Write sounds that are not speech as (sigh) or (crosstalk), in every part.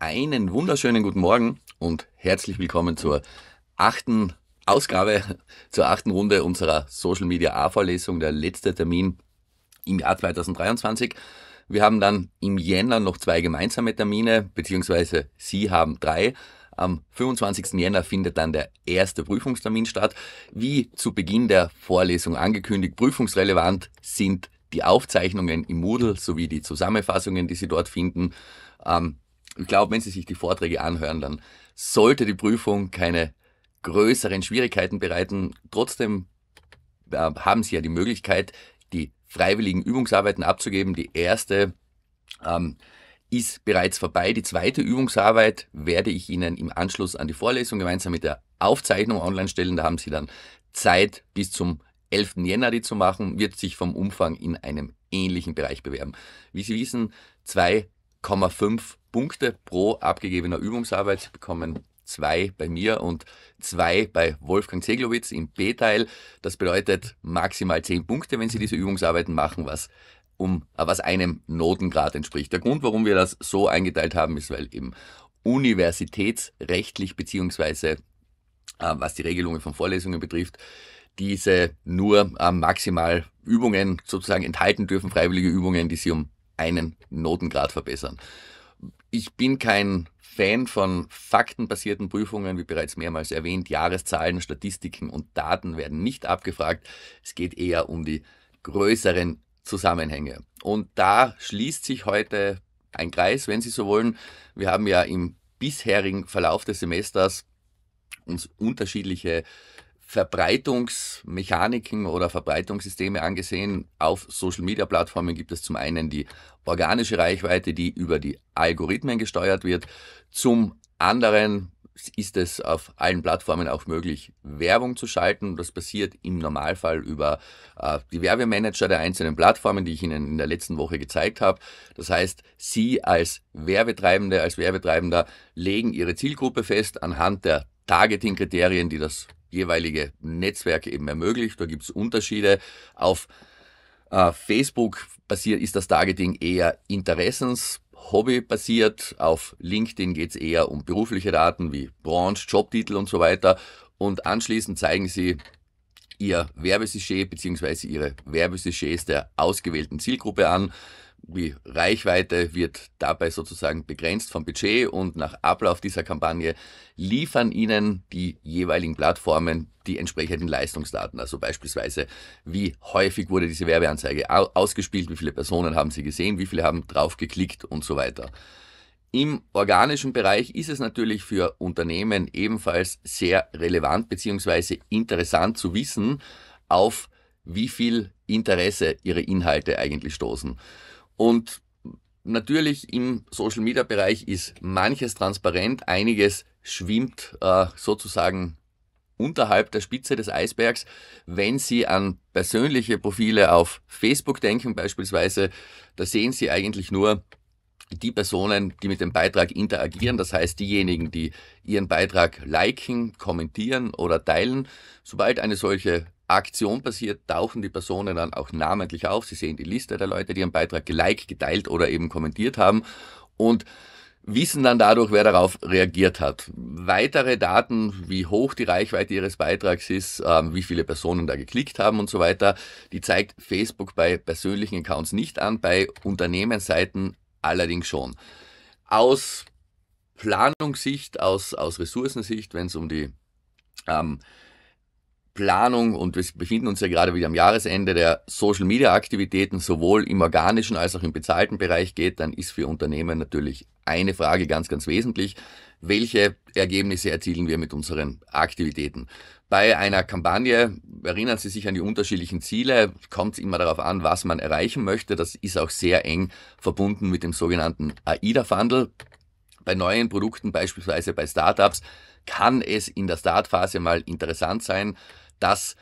einen wunderschönen guten Morgen und herzlich willkommen zur achten Ausgabe, (laughs) zur achten Runde unserer Social Media A-Vorlesung, der letzte Termin im Jahr 2023. Wir haben dann im Jänner noch zwei gemeinsame Termine, beziehungsweise Sie haben drei. Am 25. Jänner findet dann der erste Prüfungstermin statt. Wie zu Beginn der Vorlesung angekündigt, prüfungsrelevant sind die Aufzeichnungen im Moodle sowie die Zusammenfassungen, die Sie dort finden ich glaube, wenn Sie sich die Vorträge anhören, dann sollte die Prüfung keine größeren Schwierigkeiten bereiten. Trotzdem äh, haben Sie ja die Möglichkeit, die freiwilligen Übungsarbeiten abzugeben. Die erste ähm, ist bereits vorbei. Die zweite Übungsarbeit werde ich Ihnen im Anschluss an die Vorlesung gemeinsam mit der Aufzeichnung online stellen. Da haben Sie dann Zeit bis zum 11. Jänner die zu machen, wird sich vom Umfang in einem ähnlichen Bereich bewerben. Wie Sie wissen, 2,5 Punkte pro abgegebener Übungsarbeit. bekommen zwei bei mir und zwei bei Wolfgang Zeglowitz im B-Teil. Das bedeutet maximal zehn Punkte, wenn Sie diese Übungsarbeiten machen, was um äh, was einem Notengrad entspricht. Der Grund, warum wir das so eingeteilt haben, ist, weil eben universitätsrechtlich bzw. äh, was die Regelungen von Vorlesungen betrifft, diese nur äh, maximal Übungen sozusagen enthalten dürfen, freiwillige Übungen, die Sie um einen Notengrad verbessern. Ich bin kein Fan von faktenbasierten Prüfungen, wie bereits mehrmals erwähnt. Jahreszahlen, Statistiken und Daten werden nicht abgefragt. Es geht eher um die größeren Zusammenhänge. Und da schließt sich heute ein Kreis, wenn Sie so wollen. Wir haben ja im bisherigen Verlauf des Semesters uns unterschiedliche Verbreitungsmechaniken oder Verbreitungssysteme angesehen. Auf Social-Media-Plattformen gibt es zum einen die organische Reichweite, die über die Algorithmen gesteuert wird. Zum anderen ist es auf allen Plattformen auch möglich, Werbung zu schalten. Das passiert im Normalfall über äh, die Werbemanager der einzelnen Plattformen, die ich Ihnen in der letzten Woche gezeigt habe. Das heißt, Sie als Werbetreibende, als Werbetreibender legen Ihre Zielgruppe fest anhand der Targeting-Kriterien, die das jeweilige Netzwerke eben ermöglicht. Da gibt es Unterschiede. Auf äh, Facebook basiert ist das Targeting eher Interessens. Hobby basiert, auf LinkedIn geht es eher um berufliche Daten wie Branche, Jobtitel und so weiter. Und anschließend zeigen sie ihr Werbesujet bzw. ihre Werbesujets der ausgewählten Zielgruppe an die Reichweite wird dabei sozusagen begrenzt vom Budget und nach Ablauf dieser Kampagne liefern Ihnen die jeweiligen Plattformen die entsprechenden Leistungsdaten. Also beispielsweise, wie häufig wurde diese Werbeanzeige ausgespielt, wie viele Personen haben sie gesehen, wie viele haben drauf geklickt und so weiter. Im organischen Bereich ist es natürlich für Unternehmen ebenfalls sehr relevant bzw. interessant zu wissen, auf wie viel Interesse ihre Inhalte eigentlich stoßen. Und natürlich im Social Media Bereich ist manches transparent, einiges schwimmt äh, sozusagen unterhalb der Spitze des Eisbergs. Wenn Sie an persönliche Profile auf Facebook denken beispielsweise, da sehen Sie eigentlich nur die Personen, die mit dem Beitrag interagieren, das heißt diejenigen, die Ihren Beitrag liken, kommentieren oder teilen. Sobald eine solche Aktion passiert, tauchen die Personen dann auch namentlich auf. Sie sehen die Liste der Leute, die ihren Beitrag geliked, geteilt oder eben kommentiert haben und wissen dann dadurch, wer darauf reagiert hat. Weitere Daten, wie hoch die Reichweite ihres Beitrags ist, ähm, wie viele Personen da geklickt haben und so weiter, die zeigt Facebook bei persönlichen Accounts nicht an, bei Unternehmensseiten allerdings schon. Aus Planungssicht, aus, aus Ressourcensicht, wenn es um die ähm, Planung und wir befinden uns ja gerade wieder am Jahresende der Social Media Aktivitäten sowohl im organischen als auch im bezahlten Bereich geht, dann ist für Unternehmen natürlich eine Frage ganz, ganz wesentlich. Welche Ergebnisse erzielen wir mit unseren Aktivitäten? Bei einer Kampagne erinnern Sie sich an die unterschiedlichen Ziele, kommt es immer darauf an, was man erreichen möchte. Das ist auch sehr eng verbunden mit dem sogenannten aida fundle Bei neuen Produkten, beispielsweise bei Startups, kann es in der Startphase mal interessant sein, dass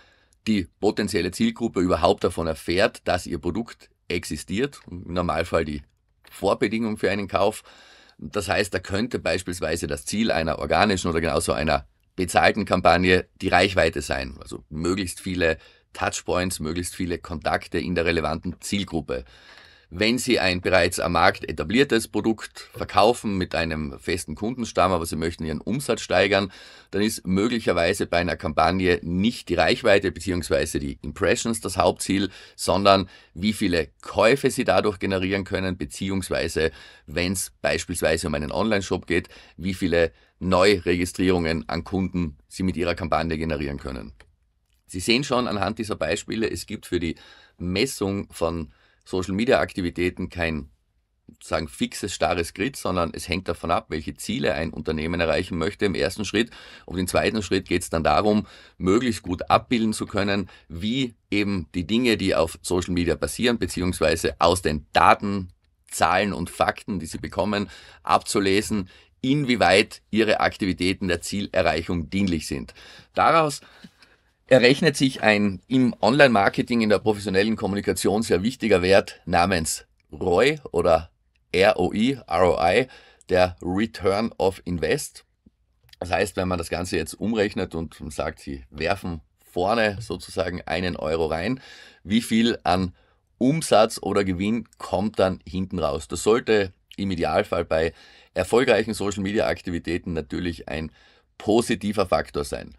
die potenzielle Zielgruppe überhaupt davon erfährt, dass ihr Produkt existiert, im Normalfall die Vorbedingung für einen Kauf. Das heißt, da könnte beispielsweise das Ziel einer organischen oder genauso einer bezahlten Kampagne die Reichweite sein, also möglichst viele Touchpoints, möglichst viele Kontakte in der relevanten Zielgruppe. Wenn Sie ein bereits am Markt etabliertes Produkt verkaufen mit einem festen Kundenstamm, aber Sie möchten Ihren Umsatz steigern, dann ist möglicherweise bei einer Kampagne nicht die Reichweite bzw. die Impressions das Hauptziel, sondern wie viele Käufe Sie dadurch generieren können, beziehungsweise wenn es beispielsweise um einen Online-Shop geht, wie viele Neuregistrierungen an Kunden Sie mit Ihrer Kampagne generieren können. Sie sehen schon anhand dieser Beispiele, es gibt für die Messung von Social-Media-Aktivitäten kein sagen fixes, starres Grid, sondern es hängt davon ab, welche Ziele ein Unternehmen erreichen möchte im ersten Schritt. Und im zweiten Schritt geht es dann darum, möglichst gut abbilden zu können, wie eben die Dinge, die auf Social Media passieren, beziehungsweise aus den Daten, Zahlen und Fakten, die sie bekommen, abzulesen, inwieweit ihre Aktivitäten der Zielerreichung dienlich sind. Daraus errechnet sich ein im Online-Marketing, in der professionellen Kommunikation sehr wichtiger Wert namens ROI oder ROI, ROI, der Return of Invest. Das heißt, wenn man das Ganze jetzt umrechnet und sagt, sie werfen vorne sozusagen einen Euro rein, wie viel an Umsatz oder Gewinn kommt dann hinten raus? Das sollte im Idealfall bei erfolgreichen Social-Media-Aktivitäten natürlich ein positiver Faktor sein.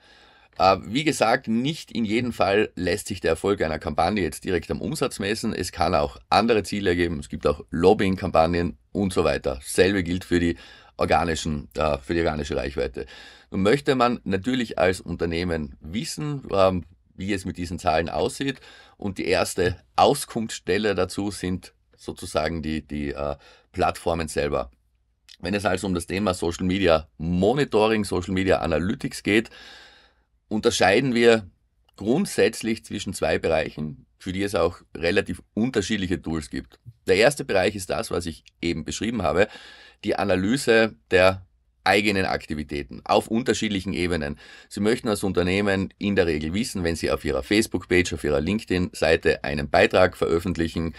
Äh, wie gesagt, nicht in jedem Fall lässt sich der Erfolg einer Kampagne jetzt direkt am Umsatz messen. Es kann auch andere Ziele geben. Es gibt auch Lobbying-Kampagnen und so weiter. Selbe gilt für die organischen, äh, für die organische Reichweite. Nun möchte man natürlich als Unternehmen wissen, ähm, wie es mit diesen Zahlen aussieht. Und die erste Auskunftsstelle dazu sind sozusagen die, die äh, Plattformen selber. Wenn es also um das Thema Social Media Monitoring, Social Media Analytics geht, unterscheiden wir grundsätzlich zwischen zwei Bereichen, für die es auch relativ unterschiedliche Tools gibt. Der erste Bereich ist das, was ich eben beschrieben habe, die Analyse der eigenen Aktivitäten auf unterschiedlichen Ebenen. Sie möchten als Unternehmen in der Regel wissen, wenn Sie auf Ihrer Facebook-Page, auf Ihrer LinkedIn-Seite einen Beitrag veröffentlichen,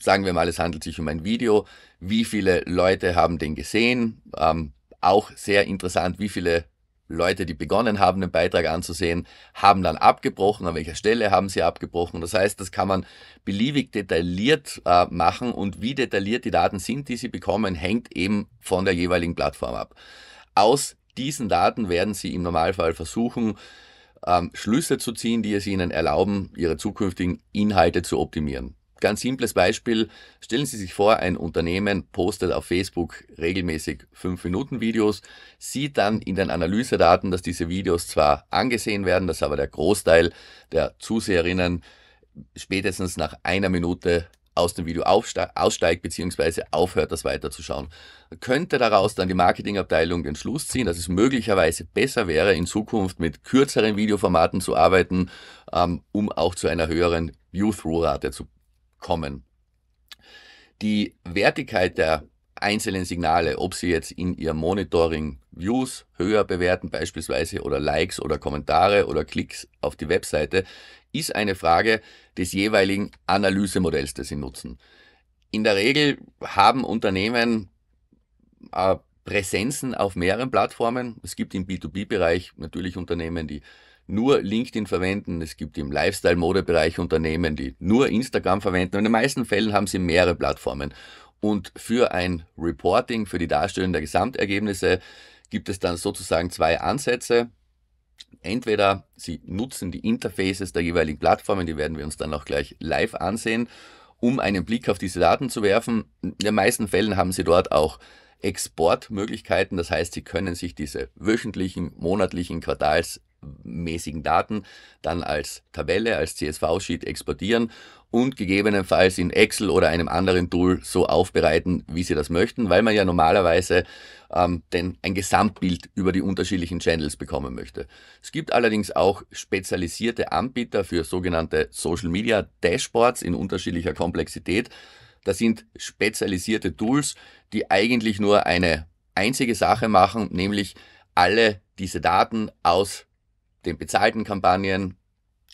sagen wir mal, es handelt sich um ein Video, wie viele Leute haben den gesehen, ähm, auch sehr interessant, wie viele Leute, die begonnen haben, den Beitrag anzusehen, haben dann abgebrochen, an welcher Stelle haben sie abgebrochen. Das heißt, das kann man beliebig detailliert äh, machen und wie detailliert die Daten sind, die sie bekommen, hängt eben von der jeweiligen Plattform ab. Aus diesen Daten werden sie im Normalfall versuchen, ähm, Schlüsse zu ziehen, die es ihnen erlauben, ihre zukünftigen Inhalte zu optimieren. Ganz simples Beispiel. Stellen Sie sich vor, ein Unternehmen postet auf Facebook regelmäßig 5-Minuten-Videos, sieht dann in den Analysedaten, dass diese Videos zwar angesehen werden, dass aber der Großteil der Zuseherinnen spätestens nach einer Minute aus dem Video aussteigt bzw. aufhört, das weiterzuschauen. Könnte daraus dann die Marketingabteilung den Schluss ziehen, dass es möglicherweise besser wäre, in Zukunft mit kürzeren Videoformaten zu arbeiten, ähm, um auch zu einer höheren View-Through-Rate zu kommen? kommen. Die Wertigkeit der einzelnen Signale, ob sie jetzt in ihr Monitoring Views höher bewerten beispielsweise oder Likes oder Kommentare oder Klicks auf die Webseite, ist eine Frage des jeweiligen Analysemodells, das sie nutzen. In der Regel haben Unternehmen äh, Präsenzen auf mehreren Plattformen. Es gibt im B2B-Bereich natürlich Unternehmen, die nur LinkedIn verwenden. Es gibt im Lifestyle-Modebereich Unternehmen, die nur Instagram verwenden. in den meisten Fällen haben sie mehrere Plattformen. Und für ein Reporting, für die Darstellung der Gesamtergebnisse, gibt es dann sozusagen zwei Ansätze. Entweder Sie nutzen die Interfaces der jeweiligen Plattformen, die werden wir uns dann auch gleich live ansehen, um einen Blick auf diese Daten zu werfen. In den meisten Fällen haben Sie dort auch Exportmöglichkeiten, das heißt, Sie können sich diese wöchentlichen, monatlichen, Quartals-, mäßigen Daten dann als Tabelle, als CSV-Sheet exportieren und gegebenenfalls in Excel oder einem anderen Tool so aufbereiten, wie Sie das möchten, weil man ja normalerweise ähm, denn ein Gesamtbild über die unterschiedlichen Channels bekommen möchte. Es gibt allerdings auch spezialisierte Anbieter für sogenannte Social Media Dashboards in unterschiedlicher Komplexität. Das sind spezialisierte Tools, die eigentlich nur eine einzige Sache machen, nämlich alle diese Daten aus den bezahlten Kampagnen,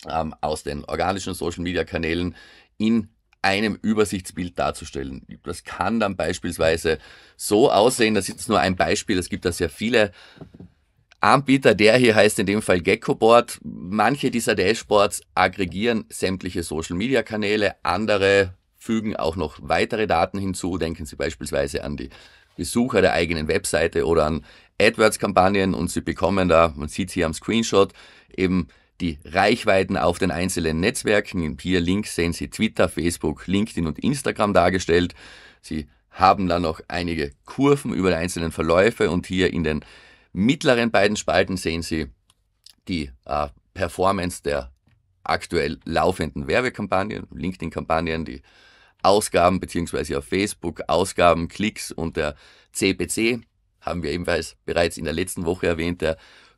ähm, aus den organischen Social-Media-Kanälen in einem Übersichtsbild darzustellen. Das kann dann beispielsweise so aussehen, das ist jetzt nur ein Beispiel, es gibt da sehr viele Anbieter, der hier heißt in dem Fall Geckoboard. Manche dieser Dashboards aggregieren sämtliche Social-Media-Kanäle, andere fügen auch noch weitere Daten hinzu. Denken Sie beispielsweise an die Besucher der eigenen Webseite oder an AdWords-Kampagnen und Sie bekommen da, man sieht hier am Screenshot, eben die Reichweiten auf den einzelnen Netzwerken. Hier links sehen Sie Twitter, Facebook, LinkedIn und Instagram dargestellt. Sie haben dann noch einige Kurven über die einzelnen Verläufe und hier in den mittleren beiden Spalten sehen Sie die äh, Performance der aktuell laufenden Werbekampagnen, LinkedIn-Kampagnen, die Ausgaben bzw. auf Facebook, Ausgaben, Klicks und der CPC, haben wir ebenfalls bereits in der letzten Woche erwähnt, der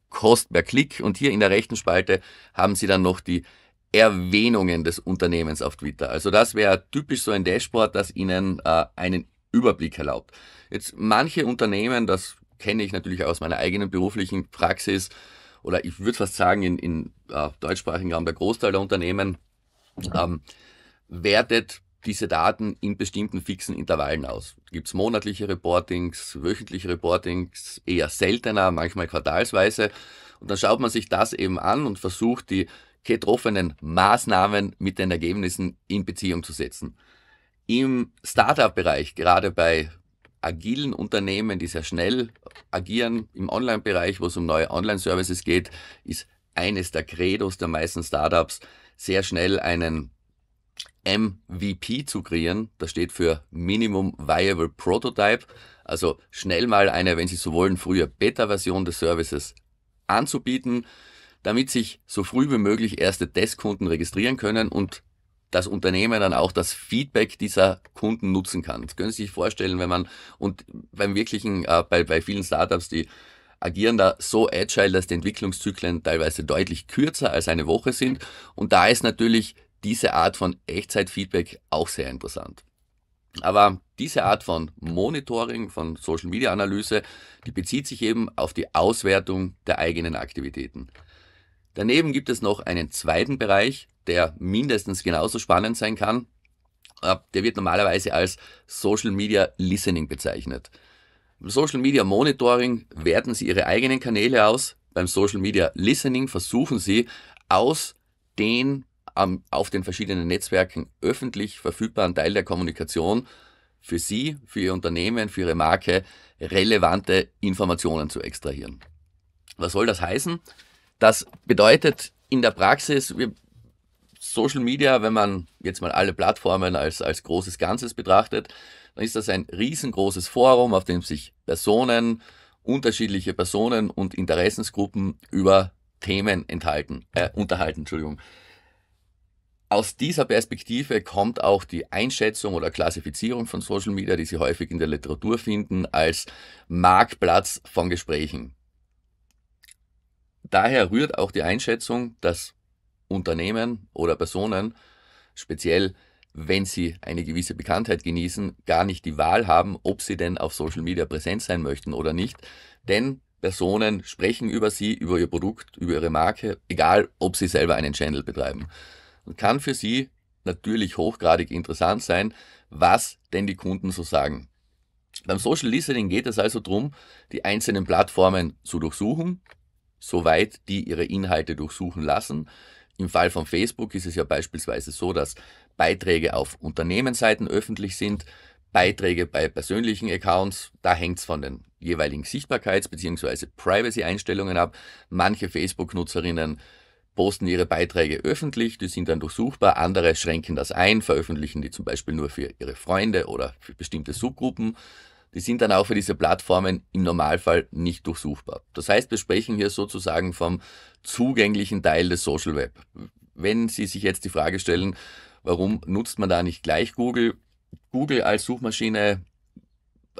Kost per Klick. Und hier in der rechten Spalte haben Sie dann noch die Erwähnungen des Unternehmens auf Twitter. Also das wäre typisch so ein Dashboard, das Ihnen äh, einen Überblick erlaubt. Jetzt manche Unternehmen, das kenne ich natürlich aus meiner eigenen beruflichen Praxis, oder ich würde fast sagen, in, in äh, deutschsprachigen Raum der Großteil der Unternehmen ähm, wertet diese Daten in bestimmten fixen Intervallen aus. Gibt es monatliche Reportings, wöchentliche Reportings, eher seltener, manchmal quartalsweise. Und dann schaut man sich das eben an und versucht, die getroffenen Maßnahmen mit den Ergebnissen in Beziehung zu setzen. Im Startup-Bereich, gerade bei agilen Unternehmen, die sehr schnell agieren, im Online-Bereich, wo es um neue Online-Services geht, ist eines der Credos der meisten Startups, sehr schnell einen MVP zu kreieren. Das steht für Minimum Viable Prototype. Also schnell mal eine, wenn Sie so wollen, frühe Beta-Version des Services anzubieten, damit sich so früh wie möglich erste Testkunden registrieren können und das Unternehmen dann auch das Feedback dieser Kunden nutzen kann. Das können Sie sich vorstellen, wenn man und beim wirklichen, äh, bei, bei vielen Startups, die agieren da so agile, dass die Entwicklungszyklen teilweise deutlich kürzer als eine Woche sind. Und da ist natürlich diese Art von Echtzeitfeedback auch sehr interessant. Aber diese Art von Monitoring, von Social Media Analyse, die bezieht sich eben auf die Auswertung der eigenen Aktivitäten. Daneben gibt es noch einen zweiten Bereich, der mindestens genauso spannend sein kann. Äh, der wird normalerweise als Social Media Listening bezeichnet. Im Social Media Monitoring werten Sie Ihre eigenen Kanäle aus. Beim Social Media Listening versuchen Sie aus den am, auf den verschiedenen Netzwerken öffentlich verfügbaren Teil der Kommunikation für Sie, für Ihr Unternehmen, für Ihre Marke relevante Informationen zu extrahieren. Was soll das heißen? Das bedeutet in der Praxis, wir, Social Media, wenn man jetzt mal alle Plattformen als, als großes Ganzes betrachtet, dann ist das ein riesengroßes Forum, auf dem sich Personen, unterschiedliche Personen und Interessensgruppen über Themen enthalten, äh, unterhalten. Entschuldigung. Aus dieser Perspektive kommt auch die Einschätzung oder Klassifizierung von Social Media, die Sie häufig in der Literatur finden, als Marktplatz von Gesprächen. Daher rührt auch die Einschätzung, dass Unternehmen oder Personen, speziell wenn sie eine gewisse Bekanntheit genießen, gar nicht die Wahl haben, ob sie denn auf Social Media präsent sein möchten oder nicht. Denn Personen sprechen über sie, über ihr Produkt, über ihre Marke, egal ob sie selber einen Channel betreiben und kann für Sie natürlich hochgradig interessant sein, was denn die Kunden so sagen. Beim Social Listening geht es also darum, die einzelnen Plattformen zu durchsuchen, soweit die ihre Inhalte durchsuchen lassen. Im Fall von Facebook ist es ja beispielsweise so, dass Beiträge auf Unternehmensseiten öffentlich sind, Beiträge bei persönlichen Accounts, da hängt es von den jeweiligen Sichtbarkeits- bzw. Privacy-Einstellungen ab. Manche Facebook-Nutzerinnen posten ihre Beiträge öffentlich, die sind dann durchsuchbar, andere schränken das ein, veröffentlichen die zum Beispiel nur für ihre Freunde oder für bestimmte Subgruppen. Die sind dann auch für diese Plattformen im Normalfall nicht durchsuchbar. Das heißt, wir sprechen hier sozusagen vom zugänglichen Teil des Social Web. Wenn Sie sich jetzt die Frage stellen, warum nutzt man da nicht gleich Google? Google als Suchmaschine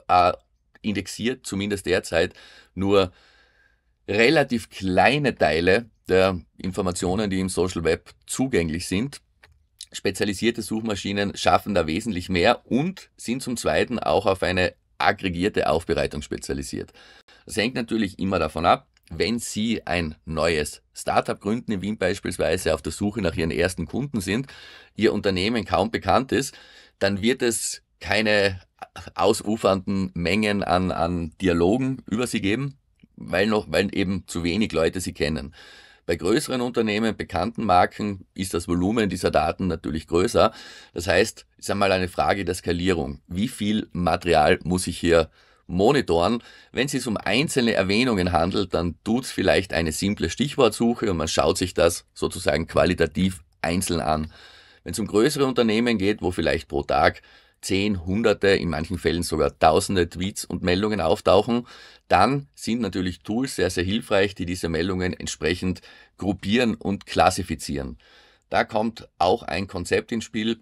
äh, indexiert zumindest derzeit nur relativ kleine Teile der Informationen, die im Social Web zugänglich sind. Spezialisierte Suchmaschinen schaffen da wesentlich mehr und sind zum Zweiten auch auf eine aggregierte Aufbereitung spezialisiert. Das hängt natürlich immer davon ab, wenn Sie ein neues Startup gründen, in Wien beispielsweise auf der Suche nach Ihren ersten Kunden sind, Ihr Unternehmen kaum bekannt ist, dann wird es keine ausufernden Mengen an, an Dialogen über Sie geben, weil, noch, weil eben zu wenig Leute Sie kennen. Bei größeren Unternehmen, bekannten Marken ist das Volumen dieser Daten natürlich größer. Das heißt, ist einmal eine Frage der Skalierung. Wie viel Material muss ich hier monitoren? Wenn es sich um einzelne Erwähnungen handelt, dann tut es vielleicht eine simple Stichwortsuche und man schaut sich das sozusagen qualitativ einzeln an. Wenn es um größere Unternehmen geht, wo vielleicht pro Tag zehn, hunderte, in manchen Fällen sogar tausende Tweets und Meldungen auftauchen, dann sind natürlich Tools sehr, sehr hilfreich, die diese Meldungen entsprechend gruppieren und klassifizieren. Da kommt auch ein Konzept ins Spiel,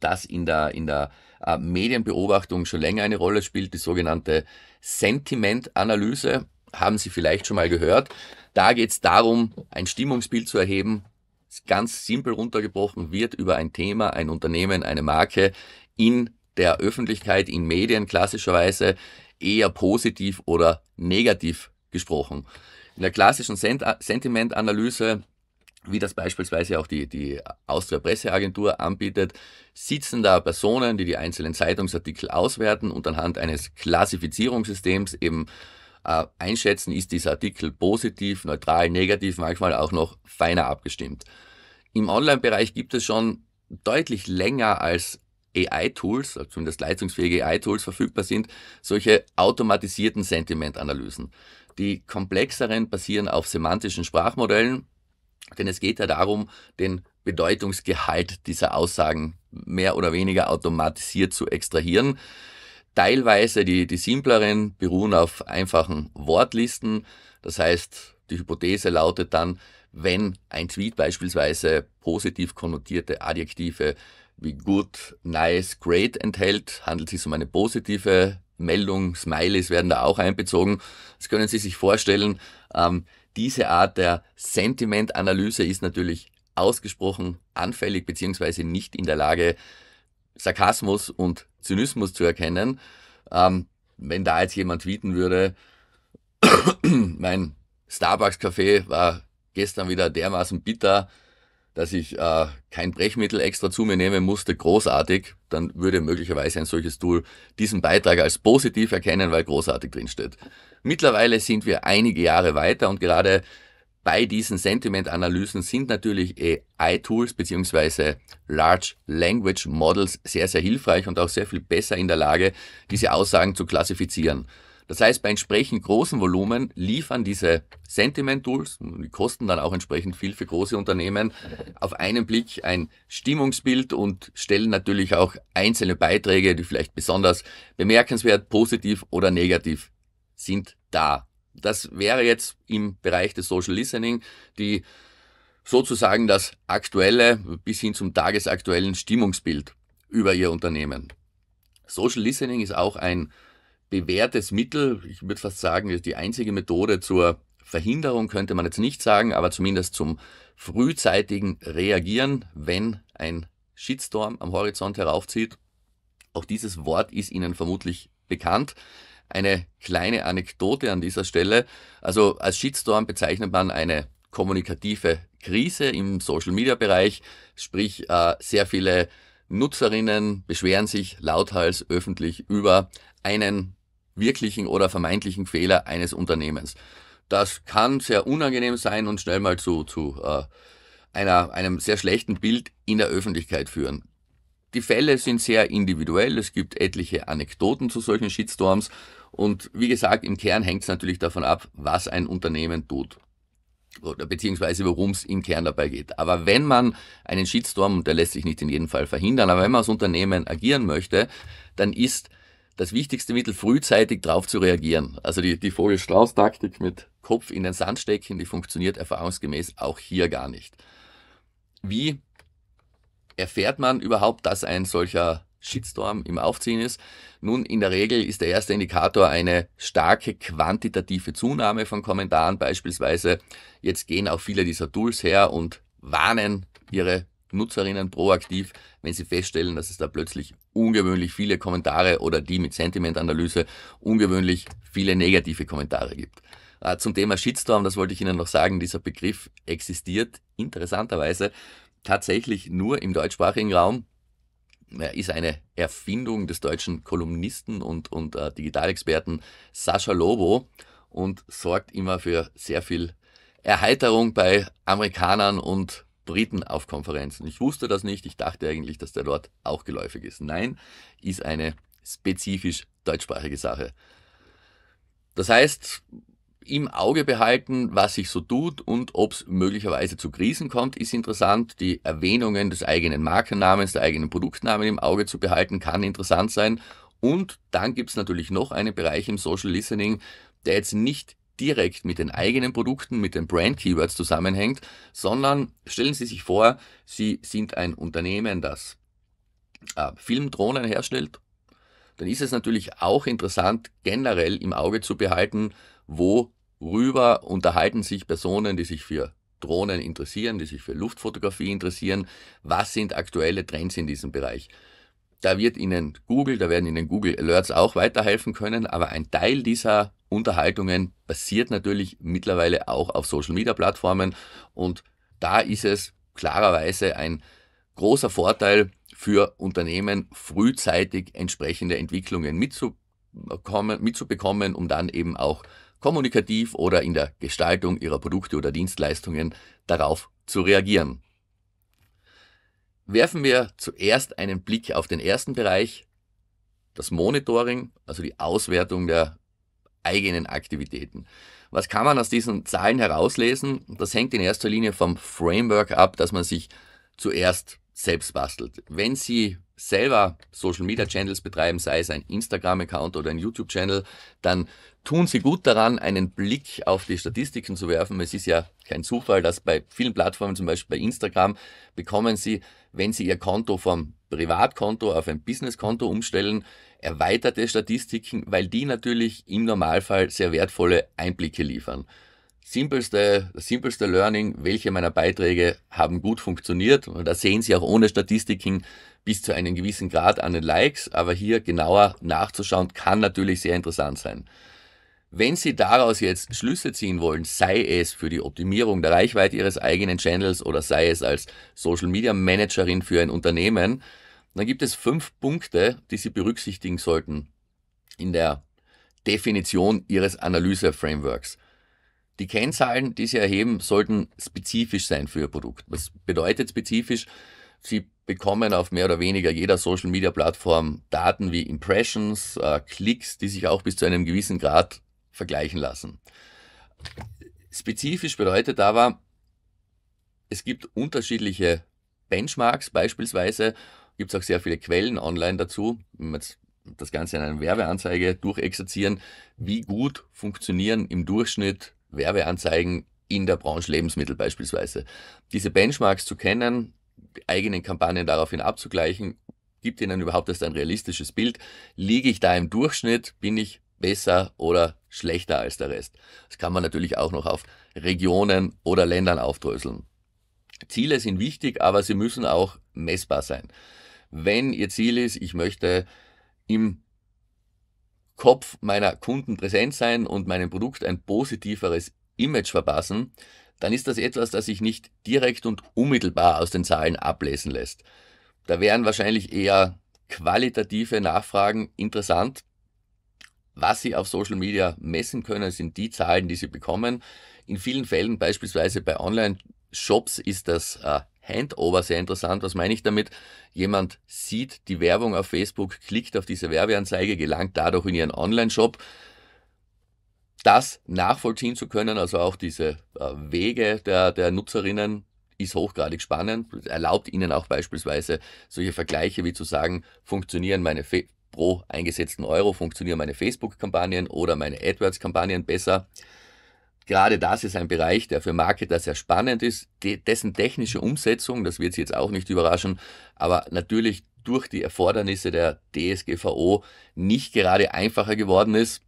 das in der, in der äh, Medienbeobachtung schon länger eine Rolle spielt, die sogenannte Sentiment-Analyse. Haben Sie vielleicht schon mal gehört. Da geht es darum, ein Stimmungsbild zu erheben. Ganz simpel runtergebrochen wird über ein Thema, ein Unternehmen, eine Marke in der Öffentlichkeit, in Medien klassischerweise eher positiv oder negativ gesprochen. In der klassischen Sent Sentimentanalyse, wie das beispielsweise auch die, die Austria Presseagentur anbietet, sitzen da Personen, die die einzelnen Zeitungsartikel auswerten und anhand eines Klassifizierungssystems eben äh, einschätzen, ist dieser Artikel positiv, neutral, negativ, manchmal auch noch feiner abgestimmt. Im Online-Bereich gibt es schon deutlich länger als AI-Tools, also zumindest leistungsfähige AI-Tools verfügbar sind, solche automatisierten Sentiment-Analysen. Die komplexeren basieren auf semantischen Sprachmodellen, denn es geht ja darum, den Bedeutungsgehalt dieser Aussagen mehr oder weniger automatisiert zu extrahieren. Teilweise die, die simpleren beruhen auf einfachen Wortlisten. Das heißt, die Hypothese lautet dann, wenn ein Tweet beispielsweise positiv konnotierte Adjektive wie gut, nice, great enthält, handelt sich um eine positive Meldung. Smileys werden da auch einbezogen. Das können Sie sich vorstellen. Ähm, diese Art der Sentimentanalyse ist natürlich ausgesprochen anfällig beziehungsweise nicht in der Lage, Sarkasmus und Zynismus zu erkennen. Ähm, wenn da jetzt jemand tweeten würde, (clears throat) mein Starbucks-Kaffee war gestern wieder dermaßen bitter, dass ich äh, kein Brechmittel extra zu mir nehmen musste, großartig, dann würde möglicherweise ein solches Tool diesen Beitrag als positiv erkennen, weil großartig drinsteht. Mittlerweile sind wir einige Jahre weiter und gerade bei diesen Sentiment-Analysen sind natürlich AI-Tools bzw. Large Language Models sehr, sehr hilfreich und auch sehr viel besser in der Lage, diese Aussagen zu klassifizieren. Das heißt, bei entsprechend großen Volumen liefern diese Sentiment-Tools, die kosten dann auch entsprechend viel für große Unternehmen, auf einen Blick ein Stimmungsbild und stellen natürlich auch einzelne Beiträge, die vielleicht besonders bemerkenswert positiv oder negativ sind, da. Das wäre jetzt im Bereich des Social Listening die sozusagen das aktuelle bis hin zum tagesaktuellen Stimmungsbild über ihr Unternehmen. Social Listening ist auch ein bewährtes Mittel, ich würde fast sagen, ist die einzige Methode zur Verhinderung, könnte man jetzt nicht sagen, aber zumindest zum frühzeitigen Reagieren, wenn ein Shitstorm am Horizont heraufzieht. Auch dieses Wort ist Ihnen vermutlich bekannt. Eine kleine Anekdote an dieser Stelle. Also als Shitstorm bezeichnet man eine kommunikative Krise im Social-Media-Bereich, sprich äh, sehr viele Nutzerinnen beschweren sich lauthals öffentlich über einen wirklichen oder vermeintlichen Fehler eines Unternehmens. Das kann sehr unangenehm sein und schnell mal zu, zu äh, einer, einem sehr schlechten Bild in der Öffentlichkeit führen. Die Fälle sind sehr individuell, es gibt etliche Anekdoten zu solchen Shitstorms und wie gesagt, im Kern hängt es natürlich davon ab, was ein Unternehmen tut oder beziehungsweise worum es im Kern dabei geht. Aber wenn man einen Shitstorm, und der lässt sich nicht in jedem Fall verhindern, aber wenn man als Unternehmen agieren möchte, dann ist das wichtigste Mittel, frühzeitig darauf zu reagieren. Also die, die vogel taktik mit Kopf in den Sand stecken, die funktioniert erfahrungsgemäß auch hier gar nicht. Wie erfährt man überhaupt, dass ein solcher Shitstorm im Aufziehen ist? Nun, in der Regel ist der erste Indikator eine starke quantitative Zunahme von Kommentaren beispielsweise. Jetzt gehen auch viele dieser Tools her und warnen ihre Nutzerinnen proaktiv, wenn sie feststellen, dass es da plötzlich ungewöhnlich viele Kommentare oder die mit Sentimentanalyse ungewöhnlich viele negative Kommentare gibt. Äh, zum Thema Shitstorm, das wollte ich Ihnen noch sagen, dieser Begriff existiert interessanterweise tatsächlich nur im deutschsprachigen Raum Er ist eine Erfindung des deutschen Kolumnisten und, und äh, Digitalexperten Sascha Lobo und sorgt immer für sehr viel Erheiterung bei Amerikanern und Briten auf Konferenzen. Ich wusste das nicht, ich dachte eigentlich, dass der dort auch geläufig ist. Nein, ist eine spezifisch deutschsprachige Sache. Das heißt, im Auge behalten, was sich so tut und ob es möglicherweise zu Krisen kommt, ist interessant. Die Erwähnungen des eigenen Markennamens, der eigenen Produktnamen im Auge zu behalten, kann interessant sein. Und dann gibt es natürlich noch einen Bereich im Social Listening, der jetzt nicht direkt mit den eigenen Produkten, mit den Brand Keywords zusammenhängt, sondern stellen Sie sich vor, Sie sind ein Unternehmen, das äh, Filmdrohnen herstellt, dann ist es natürlich auch interessant, generell im Auge zu behalten, worüber unterhalten sich Personen, die sich für Drohnen interessieren, die sich für Luftfotografie interessieren, was sind aktuelle Trends in diesem Bereich. Da wird Ihnen Google, da werden Ihnen Google Alerts auch weiterhelfen können, aber ein Teil dieser Unterhaltungen basiert natürlich mittlerweile auch auf Social-Media-Plattformen und da ist es klarerweise ein großer Vorteil für Unternehmen, frühzeitig entsprechende Entwicklungen mitzubekommen, mitzubekommen um dann eben auch kommunikativ oder in der Gestaltung ihrer Produkte oder Dienstleistungen darauf zu reagieren. Werfen wir zuerst einen Blick auf den ersten Bereich, das Monitoring, also die Auswertung der eigenen Aktivitäten. Was kann man aus diesen Zahlen herauslesen? Das hängt in erster Linie vom Framework ab, das man sich zuerst selbst bastelt. Wenn Sie selber Social Media Channels betreiben, sei es ein Instagram-Account oder ein YouTube-Channel, dann tun Sie gut daran, einen Blick auf die Statistiken zu werfen. Es ist ja kein Zufall, dass bei vielen Plattformen, zum Beispiel bei Instagram, bekommen Sie, wenn Sie Ihr Konto vom Privatkonto auf ein Businesskonto umstellen, erweiterte Statistiken, weil die natürlich im Normalfall sehr wertvolle Einblicke liefern. Simpelste, das simpelste Learning, welche meiner Beiträge haben gut funktioniert. Und da sehen Sie auch ohne Statistiken bis zu einem gewissen Grad an den Likes, aber hier genauer nachzuschauen kann natürlich sehr interessant sein. Wenn Sie daraus jetzt Schlüsse ziehen wollen, sei es für die Optimierung der Reichweite Ihres eigenen Channels oder sei es als Social Media Managerin für ein Unternehmen, dann gibt es fünf Punkte, die Sie berücksichtigen sollten in der Definition Ihres Analyse-Frameworks. Die Kennzahlen, die Sie erheben, sollten spezifisch sein für Ihr Produkt. Was bedeutet spezifisch? Sie bekommen auf mehr oder weniger jeder Social Media Plattform Daten wie Impressions, äh, Klicks, die sich auch bis zu einem gewissen Grad vergleichen lassen. Spezifisch bedeutet aber, es gibt unterschiedliche Benchmarks beispielsweise gibt es auch sehr viele Quellen online dazu. Wenn wir jetzt das Ganze in einer Werbeanzeige durchexerzieren, wie gut funktionieren im Durchschnitt Werbeanzeigen in der Branche Lebensmittel beispielsweise. Diese Benchmarks zu kennen, eigenen Kampagnen daraufhin abzugleichen, gibt Ihnen überhaupt erst ein realistisches Bild. Liege ich da im Durchschnitt, bin ich besser oder schlechter als der Rest. Das kann man natürlich auch noch auf Regionen oder Ländern aufdröseln. Ziele sind wichtig, aber sie müssen auch messbar sein wenn Ihr Ziel ist, ich möchte im Kopf meiner Kunden präsent sein und meinem Produkt ein positiveres Image verpassen, dann ist das etwas, das sich nicht direkt und unmittelbar aus den Zahlen ablesen lässt. Da wären wahrscheinlich eher qualitative Nachfragen interessant. Was Sie auf Social Media messen können, sind die Zahlen, die Sie bekommen. In vielen Fällen, beispielsweise bei Online-Shops, ist das äh, Handover sehr interessant. Was meine ich damit? Jemand sieht die Werbung auf Facebook, klickt auf diese Werbeanzeige, gelangt dadurch in ihren Online-Shop. Das nachvollziehen zu können, also auch diese äh, Wege der, der Nutzerinnen, ist hochgradig spannend, erlaubt ihnen auch beispielsweise solche Vergleiche wie zu sagen, funktionieren meine Fe pro eingesetzten Euro, funktionieren meine Facebook-Kampagnen oder meine AdWords-Kampagnen besser gerade das ist ein Bereich, der für Marketer sehr spannend ist, dessen technische Umsetzung, das wird Sie jetzt auch nicht überraschen, aber natürlich durch die Erfordernisse der DSGVO nicht gerade einfacher geworden ist.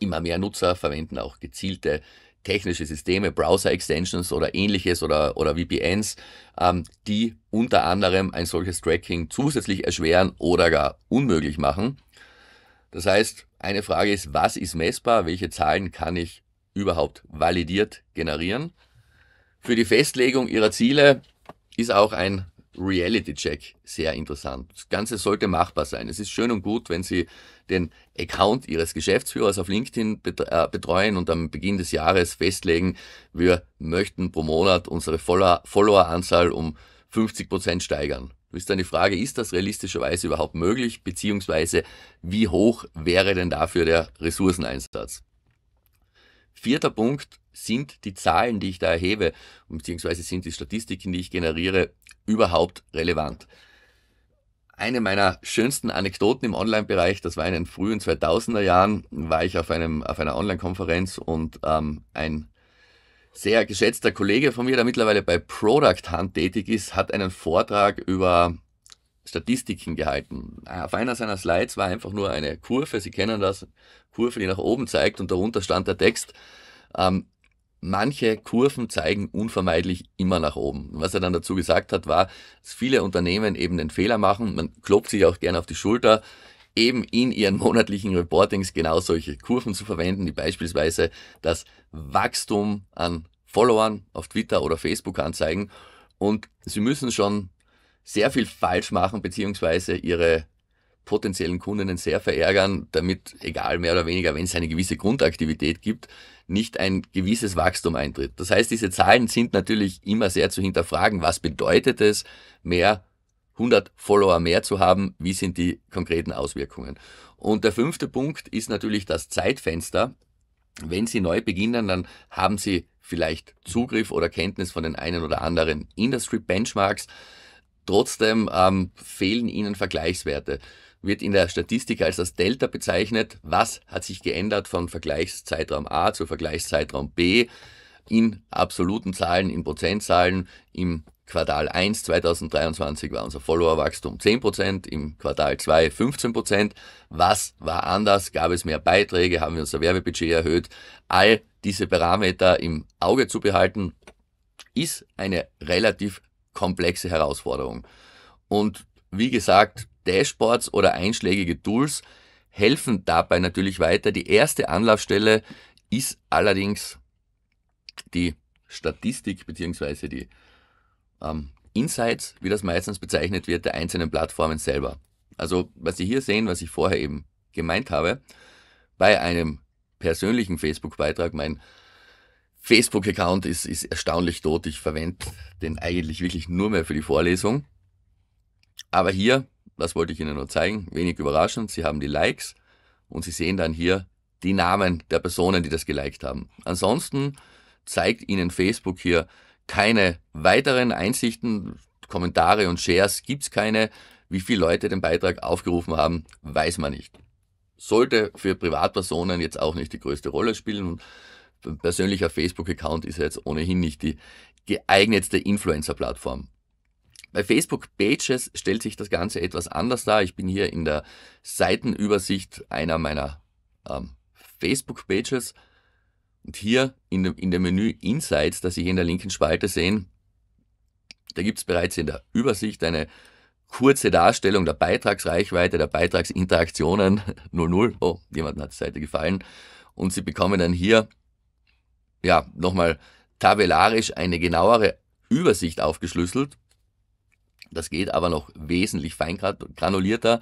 Immer mehr Nutzer verwenden auch gezielte technische Systeme, Browser-Extensions oder ähnliches oder, oder VPNs, ähm, die unter anderem ein solches Tracking zusätzlich erschweren oder gar unmöglich machen. Das heißt, eine Frage ist, was ist messbar? Welche Zahlen kann ich überhaupt validiert generieren. Für die Festlegung ihrer Ziele ist auch ein Reality-Check sehr interessant. Das Ganze sollte machbar sein. Es ist schön und gut, wenn Sie den Account Ihres Geschäftsführers auf LinkedIn äh, betreuen und am Beginn des Jahres festlegen, wir möchten pro Monat unsere Followeranzahl um 50 Prozent steigern. Ist dann die Frage, ist das realistischerweise überhaupt möglich, beziehungsweise wie hoch wäre denn dafür der Ressourceneinsatz? Vierter Punkt sind die Zahlen, die ich da erhebe, beziehungsweise sind die Statistiken, die ich generiere, überhaupt relevant. Eine meiner schönsten Anekdoten im Online-Bereich, das war in den frühen 2000er Jahren, war ich auf, einem, auf einer Online-Konferenz und ähm, ein sehr geschätzter Kollege von mir, der mittlerweile bei Product Hunt tätig ist, hat einen Vortrag über Statistiken gehalten. Auf einer seiner Slides war einfach nur eine Kurve, Sie kennen das, Kurve, die nach oben zeigt und darunter stand der Text. Ähm, manche Kurven zeigen unvermeidlich immer nach oben. Was er dann dazu gesagt hat, war, dass viele Unternehmen eben den Fehler machen. Man klopft sich auch gerne auf die Schulter, eben in ihren (laughs) monatlichen Reportings genau solche Kurven zu verwenden, die beispielsweise das Wachstum an Followern auf Twitter oder Facebook anzeigen. Und Sie müssen schon sehr viel falsch machen, beziehungsweise ihre potenziellen Kundinnen sehr verärgern, damit, egal mehr oder weniger, wenn es eine gewisse Grundaktivität gibt, nicht ein gewisses Wachstum eintritt. Das heißt, diese Zahlen sind natürlich immer sehr zu hinterfragen. Was bedeutet es, mehr 100 Follower mehr zu haben? Wie sind die konkreten Auswirkungen? Und der fünfte Punkt ist natürlich das Zeitfenster. Wenn Sie neu beginnen, dann haben Sie vielleicht Zugriff oder Kenntnis von den einen oder anderen Industry Benchmarks. Trotzdem ähm, fehlen ihnen Vergleichswerte. Wird in der Statistik als das Delta bezeichnet. Was hat sich geändert von Vergleichszeitraum A zu Vergleichszeitraum B in absoluten Zahlen, in Prozentzahlen? Im Quartal 1 2023 war unser Followerwachstum 10%, im Quartal 2 15%. Was war anders? Gab es mehr Beiträge? Haben wir unser Werbebudget erhöht? All diese Parameter im Auge zu behalten, ist eine relativ komplexe Herausforderung. Und wie gesagt, Dashboards oder einschlägige Tools helfen dabei natürlich weiter. Die erste Anlaufstelle ist allerdings die Statistik beziehungsweise die ähm, Insights, wie das meistens bezeichnet wird, der einzelnen Plattformen selber. Also was Sie hier sehen, was ich vorher eben gemeint habe, bei einem persönlichen Facebook-Beitrag, mein Facebook-Account ist, ist erstaunlich tot. Ich verwende den eigentlich wirklich nur mehr für die Vorlesung. Aber hier, was wollte ich Ihnen nur zeigen, wenig überraschend, Sie haben die Likes und Sie sehen dann hier die Namen der Personen, die das geliked haben. Ansonsten zeigt Ihnen Facebook hier keine weiteren Einsichten, Kommentare und Shares gibt's keine. Wie viele Leute den Beitrag aufgerufen haben, weiß man nicht. Sollte für Privatpersonen jetzt auch nicht die größte Rolle spielen. Und persönlicher Facebook-Account ist ja jetzt ohnehin nicht die geeignetste Influencer-Plattform. Bei Facebook Pages stellt sich das Ganze etwas anders dar. Ich bin hier in der Seitenübersicht einer meiner ähm, Facebook Pages und hier in dem, in dem Menü Insights, das Sie hier in der linken Spalte sehen, da gibt es bereits in der Übersicht eine kurze Darstellung der Beitragsreichweite, der Beitragsinteraktionen 00. (laughs) Oh, jemand hat die Seite gefallen. Und Sie bekommen dann hier ja, nochmal tabellarisch eine genauere Übersicht aufgeschlüsselt. Das geht aber noch wesentlich feingranulierter,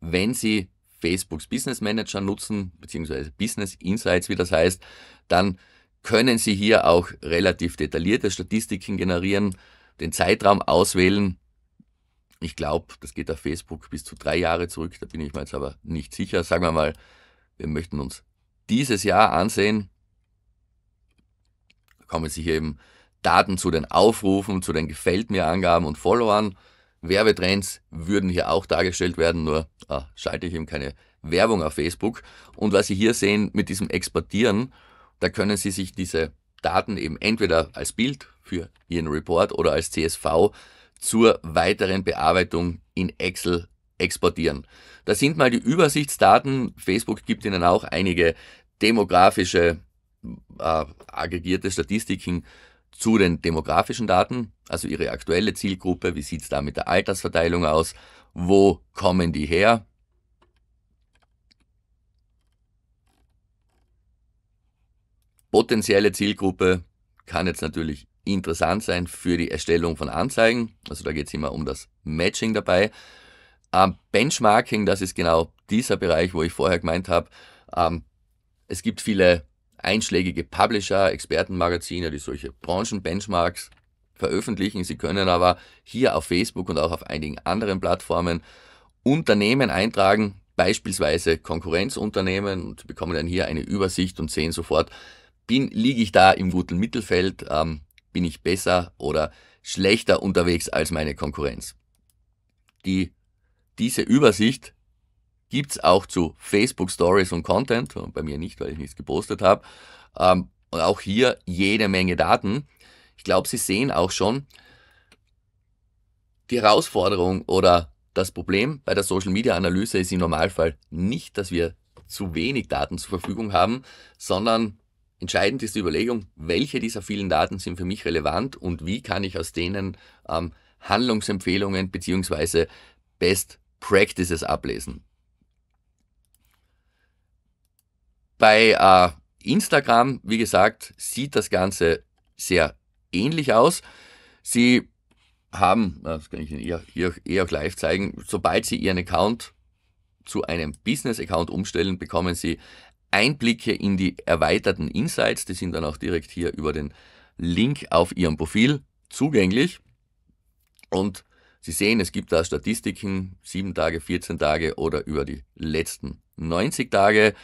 wenn Sie Facebooks Business Manager nutzen, beziehungsweise Business Insights, wie das heißt, dann können Sie hier auch relativ detaillierte Statistiken generieren, den Zeitraum auswählen. Ich glaube, das geht auf Facebook bis zu drei Jahre zurück, da bin ich mir jetzt aber nicht sicher. Sagen wir mal, wir möchten uns dieses Jahr ansehen, bekommen sich eben Daten zu den Aufrufen, zu den Gefällt mir Angaben und Followern. Werbetrends würden hier auch dargestellt werden, nur ah, schalte ich eben keine Werbung auf Facebook. Und was Sie hier sehen mit diesem Exportieren, da können Sie sich diese Daten eben entweder als Bild für Ihren Report oder als CSV zur weiteren Bearbeitung in Excel exportieren. Das sind mal die Übersichtsdaten. Facebook gibt Ihnen auch einige demografische äh, aggregierte Statistiken zu den demografischen Daten, also ihre aktuelle Zielgruppe, wie sieht es da mit der Altersverteilung aus, wo kommen die her, Potenzielle Zielgruppe kann jetzt natürlich interessant sein für die Erstellung von Anzeigen. Also da geht es immer um das Matching dabei. Ähm, Benchmarking, das ist genau dieser Bereich, wo ich vorher gemeint habe. Ähm, es gibt viele einschlägige Publisher, Expertenmagazine, die solche Branchenbenchmarks veröffentlichen. Sie können aber hier auf Facebook und auch auf einigen anderen Plattformen Unternehmen eintragen, beispielsweise Konkurrenzunternehmen und bekommen dann hier eine Übersicht und sehen sofort, bin, liege ich da im guten Mittelfeld, ähm, bin ich besser oder schlechter unterwegs als meine Konkurrenz. Die, diese Übersicht Gibt es auch zu Facebook Stories und Content, äh, bei mir nicht, weil ich nichts gepostet habe. Ähm, und auch hier jede Menge Daten. Ich glaube, Sie sehen auch schon die Herausforderung oder das Problem bei der Social Media Analyse ist im Normalfall nicht, dass wir zu wenig Daten zur Verfügung haben, sondern entscheidend ist die Überlegung, welche dieser vielen Daten sind für mich relevant und wie kann ich aus denen ähm, Handlungsempfehlungen bzw. Best Practices ablesen. Bei äh, Instagram, wie gesagt, sieht das Ganze sehr ähnlich aus. Sie haben, das kann ich Ihnen eher, eher, eher live zeigen, sobald Sie Ihren Account zu einem Business-Account umstellen, bekommen Sie Einblicke in die erweiterten Insights. Die sind dann auch direkt hier über den Link auf Ihrem Profil zugänglich. Und Sie sehen, es gibt da Statistiken, 7 Tage, 14 Tage oder über die letzten 90 Tage.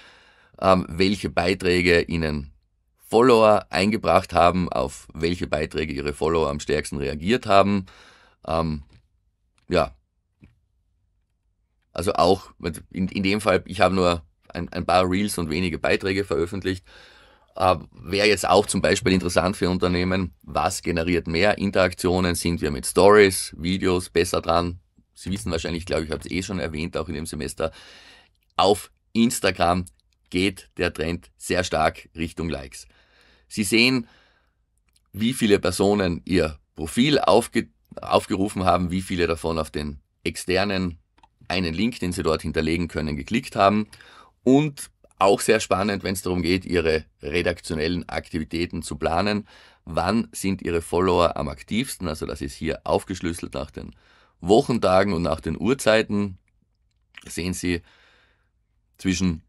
Ähm, welche Beiträge ihnen Follower eingebracht haben, auf welche Beiträge ihre Follower am stärksten reagiert haben. Ähm, ja. Also auch, also in, in dem Fall, ich habe nur ein, ein, paar Reels und wenige Beiträge veröffentlicht. Äh, Wäre jetzt auch zum Beispiel interessant für Unternehmen, was generiert mehr Interaktionen? Sind wir mit Stories, Videos besser dran? Sie wissen wahrscheinlich, glaube ich, habe es eh schon erwähnt, auch in dem Semester, auf Instagram geht der Trend sehr stark Richtung Likes. Sie sehen, wie viele Personen ihr Profil aufge aufgerufen haben, wie viele davon auf den externen einen Link, den sie dort hinterlegen können, geklickt haben. Und auch sehr spannend, wenn es darum geht, ihre redaktionellen Aktivitäten zu planen. Wann sind ihre Follower am aktivsten? Also das ist hier aufgeschlüsselt nach den Wochentagen und nach den Uhrzeiten. Sehen Sie, zwischen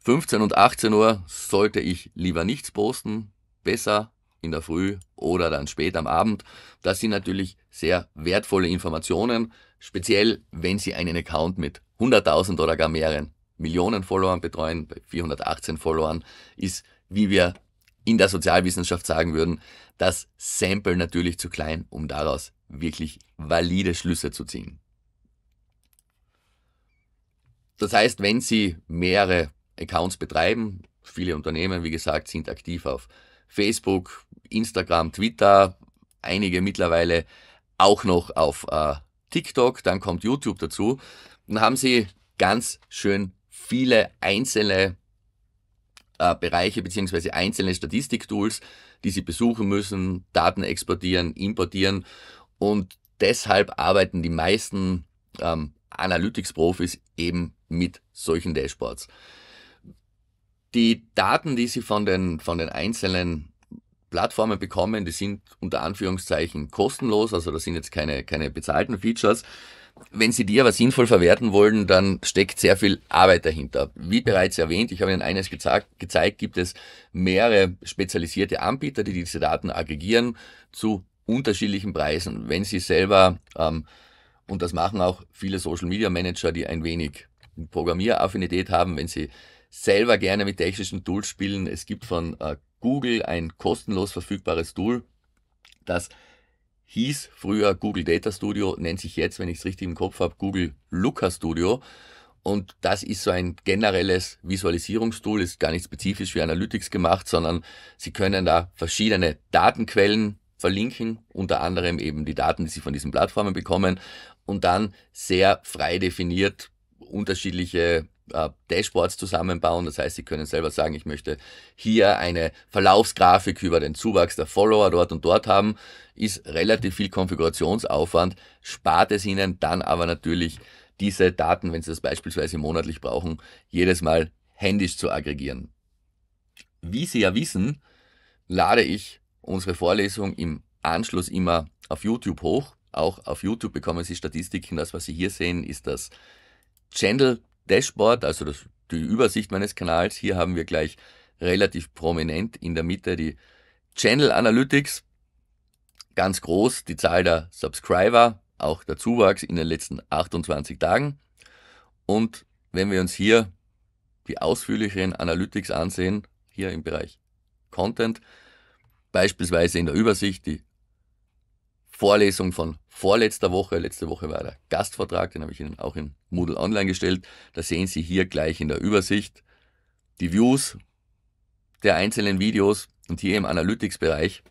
15 und 18 Uhr sollte ich lieber nichts posten, besser in der Früh oder dann spät am Abend. Das sind natürlich sehr wertvolle Informationen, speziell wenn Sie einen Account mit 100.000 oder gar mehreren Millionen Followern betreuen, bei 418 Followern ist, wie wir in der Sozialwissenschaft sagen würden, das Sample natürlich zu klein, um daraus wirklich valide Schlüsse zu ziehen. Das heißt, wenn Sie mehrere Accounts betreiben. Viele Unternehmen, wie gesagt, sind aktiv auf Facebook, Instagram, Twitter, einige mittlerweile auch noch auf äh, TikTok, dann kommt YouTube dazu. Dann haben sie ganz schön viele einzelne äh, Bereiche bzw. einzelne Statistiktools, die sie besuchen müssen, Daten exportieren, importieren und deshalb arbeiten die meisten ähm, Analytics-Profis eben mit solchen Dashboards. Die Daten, die Sie von den, von den einzelnen Plattformen bekommen, die sind unter Anführungszeichen kostenlos, also das sind jetzt keine, keine bezahlten Features. Wenn Sie die aber sinnvoll verwerten wollen, dann steckt sehr viel Arbeit dahinter. Wie bereits erwähnt, ich habe Ihnen eines gezeigt, gezeigt, gibt es mehrere spezialisierte Anbieter, die diese Daten aggregieren zu unterschiedlichen Preisen. Wenn Sie selber, ähm, und das machen auch viele Social Media Manager, die ein wenig Programmieraffinität haben, wenn Sie selber gerne mit technischen Tools spielen. Es gibt von äh, Google ein kostenlos verfügbares Tool, das hieß früher Google Data Studio, nennt sich jetzt, wenn ich es richtig im Kopf habe, Google Looker Studio. Und das ist so ein generelles Visualisierungstool, ist gar nicht spezifisch für Analytics gemacht, sondern Sie können da verschiedene Datenquellen verlinken, unter anderem eben die Daten, die Sie von diesen Plattformen bekommen und dann sehr frei definiert unterschiedliche äh, Dashboards zusammenbauen. Das heißt, Sie können selber sagen, ich möchte hier eine Verlaufsgrafik über den Zuwachs der Follower dort und dort haben. Ist relativ viel Konfigurationsaufwand, spart es Ihnen dann aber natürlich diese Daten, wenn Sie das beispielsweise monatlich brauchen, jedes Mal händisch zu aggregieren. Wie Sie ja wissen, lade ich unsere Vorlesung im Anschluss immer auf YouTube hoch. Auch auf YouTube bekommen Sie Statistiken. Das, was Sie hier sehen, ist das Channel Dashboard, also das, die Übersicht meines Kanals. Hier haben wir gleich relativ prominent in der Mitte die Channel Analytics. Ganz groß die Zahl der Subscriber, auch der Zuwachs in den letzten 28 Tagen. Und wenn wir uns hier die ausführlicheren Analytics ansehen, hier im Bereich Content, beispielsweise in der Übersicht die Vorlesung von vorletzter Woche. Letzte Woche war der Gastvortrag, den habe ich Ihnen auch in Moodle Online gestellt. Da sehen Sie hier gleich in der Übersicht die Views der einzelnen Videos und hier im Analytics-Bereich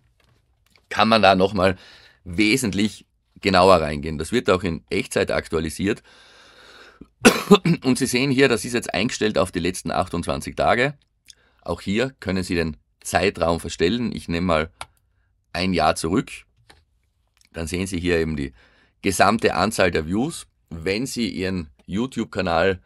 kann man da nochmal wesentlich genauer reingehen. Das wird auch in Echtzeit aktualisiert. Und Sie sehen hier, das ist jetzt eingestellt auf die letzten 28 Tage. Auch hier können Sie den Zeitraum verstellen. Ich nehme mal ein Jahr zurück dann sehen Sie hier eben die gesamte Anzahl der Views. Wenn Sie Ihren YouTube-Kanal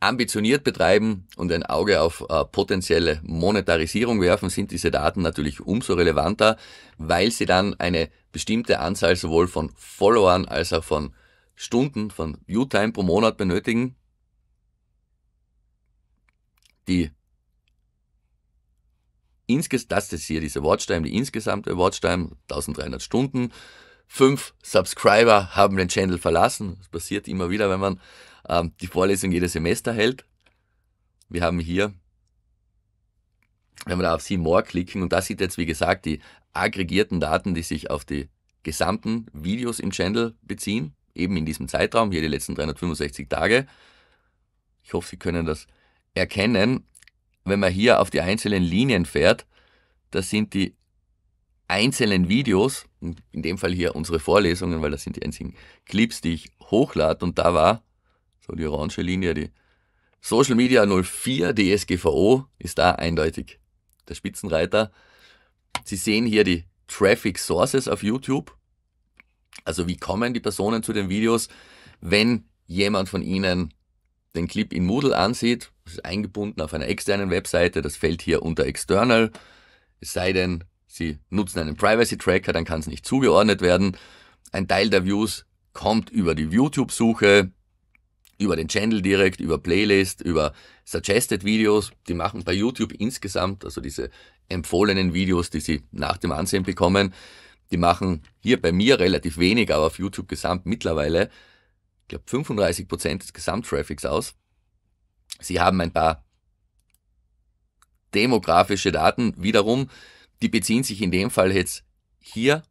ambitioniert betreiben und ein Auge auf äh, potenzielle Monetarisierung werfen, sind diese Daten natürlich umso relevanter, weil sie dann eine bestimmte Anzahl sowohl von Followern als auch von Stunden, von Viewtime pro Monat benötigen. Die insges das ist hier diese Watchtime, die insgesamte Watchtime, 1300 Stunden. Fünf Subscriber haben den Channel verlassen. Das passiert immer wieder, wenn man ähm, die Vorlesung jedes Semester hält. Wir haben hier, wenn wir da auf See More klicken, und das sieht jetzt, wie gesagt, die aggregierten Daten, die sich auf die gesamten Videos im Channel beziehen, eben in diesem Zeitraum, hier die letzten 365 Tage. Ich hoffe, Sie können das erkennen wenn man hier auf die einzelnen Linien fährt, das sind die einzelnen Videos, in dem Fall hier unsere Vorlesungen, weil das sind die einzigen Clips, die ich hochlade und da war so die orange Linie, die Social Media 04 DSGVO ist da eindeutig der Spitzenreiter. Sie sehen hier die Traffic Sources auf YouTube. Also wie kommen die Personen zu den Videos, wenn jemand von ihnen den Clip in Moodle ansieht, das ist eingebunden auf einer externen Webseite, das fällt hier unter External, es sei denn, Sie nutzen einen Privacy-Tracker, dann kann es nicht zugeordnet werden. Ein Teil der Views kommt über die YouTube-Suche, über den Channel direkt, über Playlist, über Suggested Videos. Die machen bei YouTube insgesamt, also diese empfohlenen Videos, die sie nach dem Ansehen bekommen, die machen hier bei mir relativ wenig, aber auf YouTube gesamt mittlerweile ich glaube, 35 Prozent des Gesamttraffics aus. Sie haben ein paar demografische Daten wiederum, die beziehen sich in dem Fall jetzt hier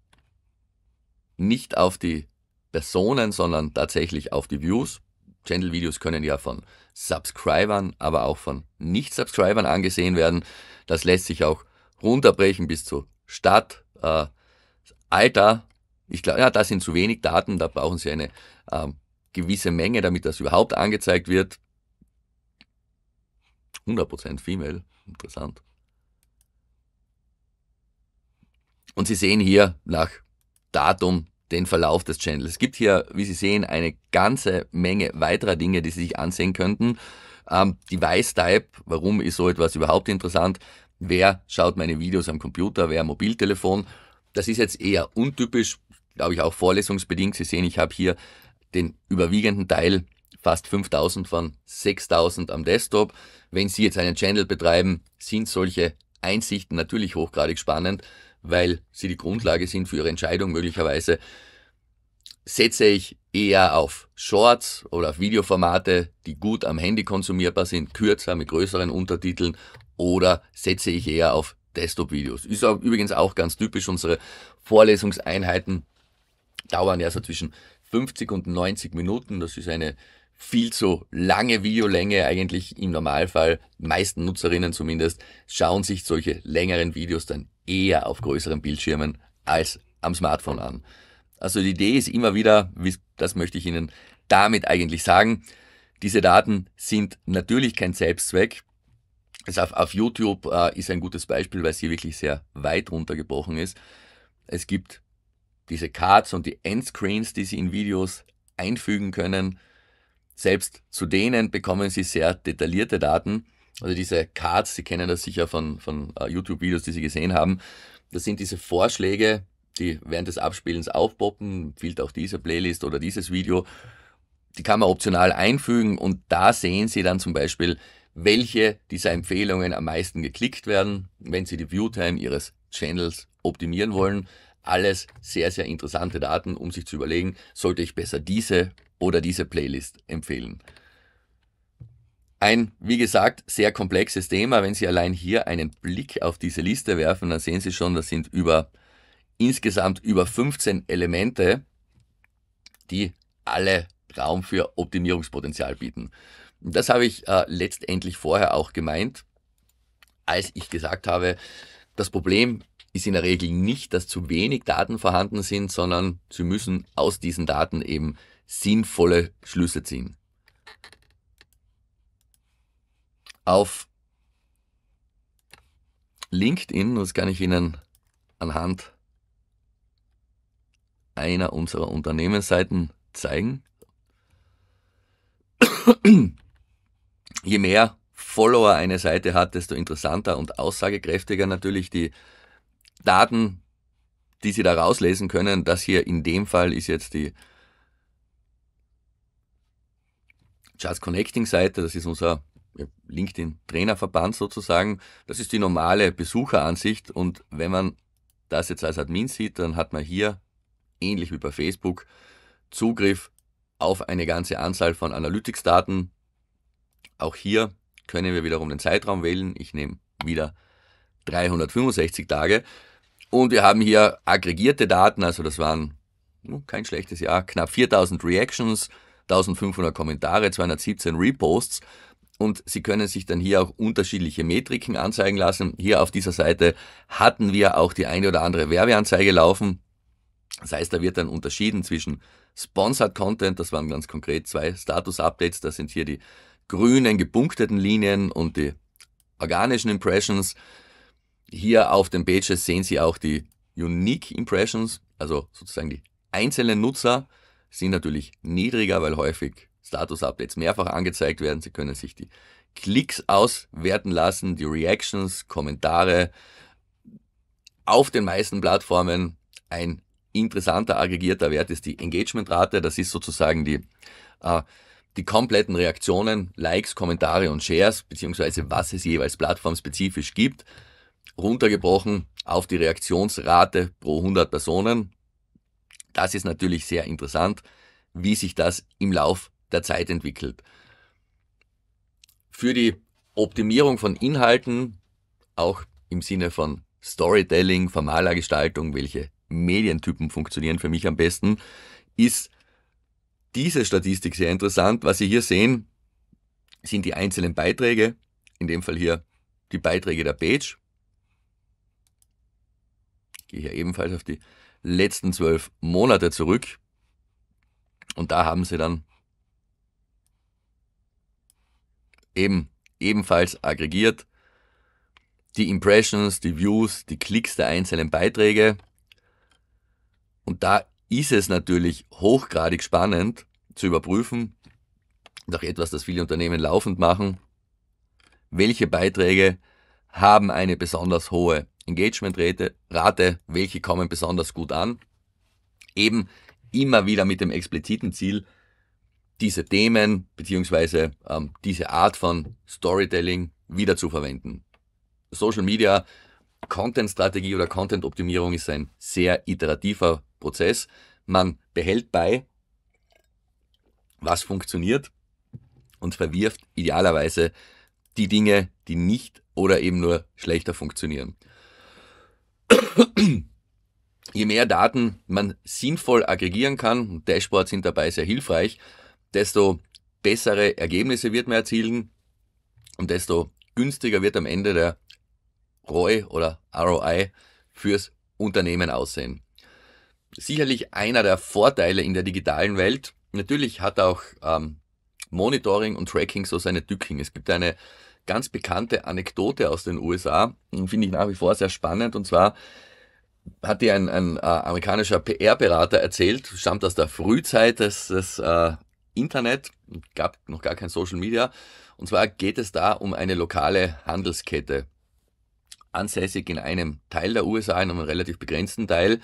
nicht auf die Personen, sondern tatsächlich auf die Views. Channel-Videos können ja von Subscribern, aber auch von Nicht-Subscribern angesehen werden. Das lässt sich auch runterbrechen bis zur Stadt, äh, Alter. Ich glaube, ja, da sind zu wenig Daten, da brauchen Sie eine ähm, gewisse Menge, damit das überhaupt angezeigt wird. 100% Female, interessant. Und Sie sehen hier nach Datum den Verlauf des Channels. Es gibt hier, wie Sie sehen, eine ganze Menge weiterer Dinge, die Sie sich ansehen könnten. Ähm, Device Type, warum ist so etwas überhaupt interessant? Wer schaut meine Videos am Computer, wer am Mobiltelefon? Das ist jetzt eher untypisch, glaube ich, auch vorlesungsbedingt. Sie sehen, ich habe hier den überwiegenden Teil, fast 5000 von 6000 am Desktop. Wenn Sie jetzt einen Channel betreiben, sind solche Einsichten natürlich hochgradig spannend, weil sie die Grundlage sind für Ihre Entscheidung möglicherweise. Setze ich eher auf Shorts oder auf Videoformate, die gut am Handy konsumierbar sind, kürzer mit größeren Untertiteln oder setze ich eher auf Desktop-Videos. Ist auch, übrigens auch ganz typisch, unsere Vorlesungseinheiten dauern ja so zwischen 50 und 90 Minuten. Das ist eine viel zu lange Videolänge eigentlich im Normalfall. Die meisten Nutzerinnen zumindest schauen sich solche längeren Videos dann eher auf größeren Bildschirmen als am Smartphone an. Also die Idee ist immer wieder, das möchte ich Ihnen damit eigentlich sagen, diese Daten sind natürlich kein Selbstzweck. Also auf, auf YouTube äh, ist ein gutes Beispiel, weil es hier wirklich sehr weit runtergebrochen ist. Es gibt diese Cards und die Endscreens, die Sie in Videos einfügen können, selbst zu denen bekommen Sie sehr detaillierte Daten. Also diese Cards, Sie kennen das sicher von, von uh, YouTube-Videos, die Sie gesehen haben. Das sind diese Vorschläge, die während des Abspielens aufpoppen, fehlt auch diese Playlist oder dieses Video. Die kann man optional einfügen und da sehen Sie dann zum Beispiel, welche dieser Empfehlungen am meisten geklickt werden, wenn Sie die Viewtime Ihres Channels optimieren wollen. Alles sehr, sehr interessante Daten, um sich zu überlegen, sollte ich besser diese oder diese Playlist empfehlen. Ein, wie gesagt, sehr komplexes Thema. Wenn Sie allein hier einen Blick auf diese Liste werfen, dann sehen Sie schon, das sind über insgesamt über 15 Elemente, die alle Raum für Optimierungspotenzial bieten. Und das habe ich äh, letztendlich vorher auch gemeint, als ich gesagt habe, das Problem ist in der Regel nicht, dass zu wenig Daten vorhanden sind, sondern Sie müssen aus diesen Daten eben sinnvolle Schlüsse ziehen. Auf LinkedIn, das kann ich Ihnen anhand einer unserer Unternehmensseiten zeigen. Je mehr Follower eine Seite hat, desto interessanter und aussagekräftiger natürlich die Daten, die Sie da rauslesen können, das hier in dem Fall ist jetzt die Just Connecting Seite, das ist unser LinkedIn-Trainerverband sozusagen. Das ist die normale Besucheransicht und wenn man das jetzt als Admin sieht, dann hat man hier, ähnlich wie bei Facebook, Zugriff auf eine ganze Anzahl von Analytics-Daten. Auch hier können wir wiederum den Zeitraum wählen. Ich nehme wieder 365 Tage. Und wir haben hier aggregierte Daten, also das waren hm, kein schlechtes Jahr, knapp 4000 Reactions, 1500 Kommentare, 217 Reposts. Und Sie können sich dann hier auch unterschiedliche Metriken anzeigen lassen. Hier auf dieser Seite hatten wir auch die eine oder andere Werbeanzeige laufen. Das heißt, da wird dann unterschieden zwischen Sponsored Content, das waren ganz konkret zwei Status-Updates, das sind hier die grünen gepunkteten Linien und die organischen Impressions. Hier auf den Pages sehen Sie auch die Unique Impressions, also sozusagen die einzelnen Nutzer, sind natürlich niedriger, weil häufig Status-Updates mehrfach angezeigt werden. Sie können sich die Klicks auswerten lassen, die Reactions, Kommentare. Auf den meisten Plattformen ein interessanter aggregierter Wert ist die Engagementrate. Das ist sozusagen die, äh, die kompletten Reaktionen, Likes, Kommentare und Shares, beziehungsweise was es jeweils plattformspezifisch gibt runtergebrochen auf die Reaktionsrate pro 100 Personen. Das ist natürlich sehr interessant, wie sich das im Lauf der Zeit entwickelt. Für die Optimierung von Inhalten, auch im Sinne von Storytelling, formaler Gestaltung, welche Medientypen funktionieren für mich am besten, ist diese Statistik sehr interessant. Was Sie hier sehen, sind die einzelnen Beiträge, in dem Fall hier die Beiträge der Page, gehe hier ebenfalls auf die letzten zwölf Monate zurück. Und da haben sie dann eben ebenfalls aggregiert die Impressions, die Views, die Klicks der einzelnen Beiträge. Und da ist es natürlich hochgradig spannend zu überprüfen, doch etwas, das viele Unternehmen laufend machen, welche Beiträge haben eine besonders hohe Engagementrate, Rate, welche kommen besonders gut an. Eben immer wieder mit dem expliziten Ziel, diese Themen beziehungsweise ähm, diese Art von Storytelling wieder zu verwenden. Social Media Content-Strategie oder Content-Optimierung ist ein sehr iterativer Prozess. Man behält bei, was funktioniert und verwirft idealerweise die Dinge, die nicht oder eben nur schlechter funktionieren. (coughs) Je mehr Daten man sinnvoll aggregieren kann, und Dashboards sind dabei sehr hilfreich, desto bessere Ergebnisse wird man erzielen und desto günstiger wird am Ende der ROI oder ROI fürs Unternehmen aussehen. Sicherlich einer der Vorteile in der digitalen Welt. Natürlich hat auch ähm, Monitoring und Tracking so seine Tücken. Es gibt eine ganz bekannte Anekdote aus den USA, finde ich nach wie vor sehr spannend. Und zwar hat dir ein, ein äh, amerikanischer PR-Berater erzählt, stammt aus der Frühzeit des, des äh, Internet, gab noch gar kein Social Media. Und zwar geht es da um eine lokale Handelskette, ansässig in einem Teil der USA, in einem relativ begrenzten Teil,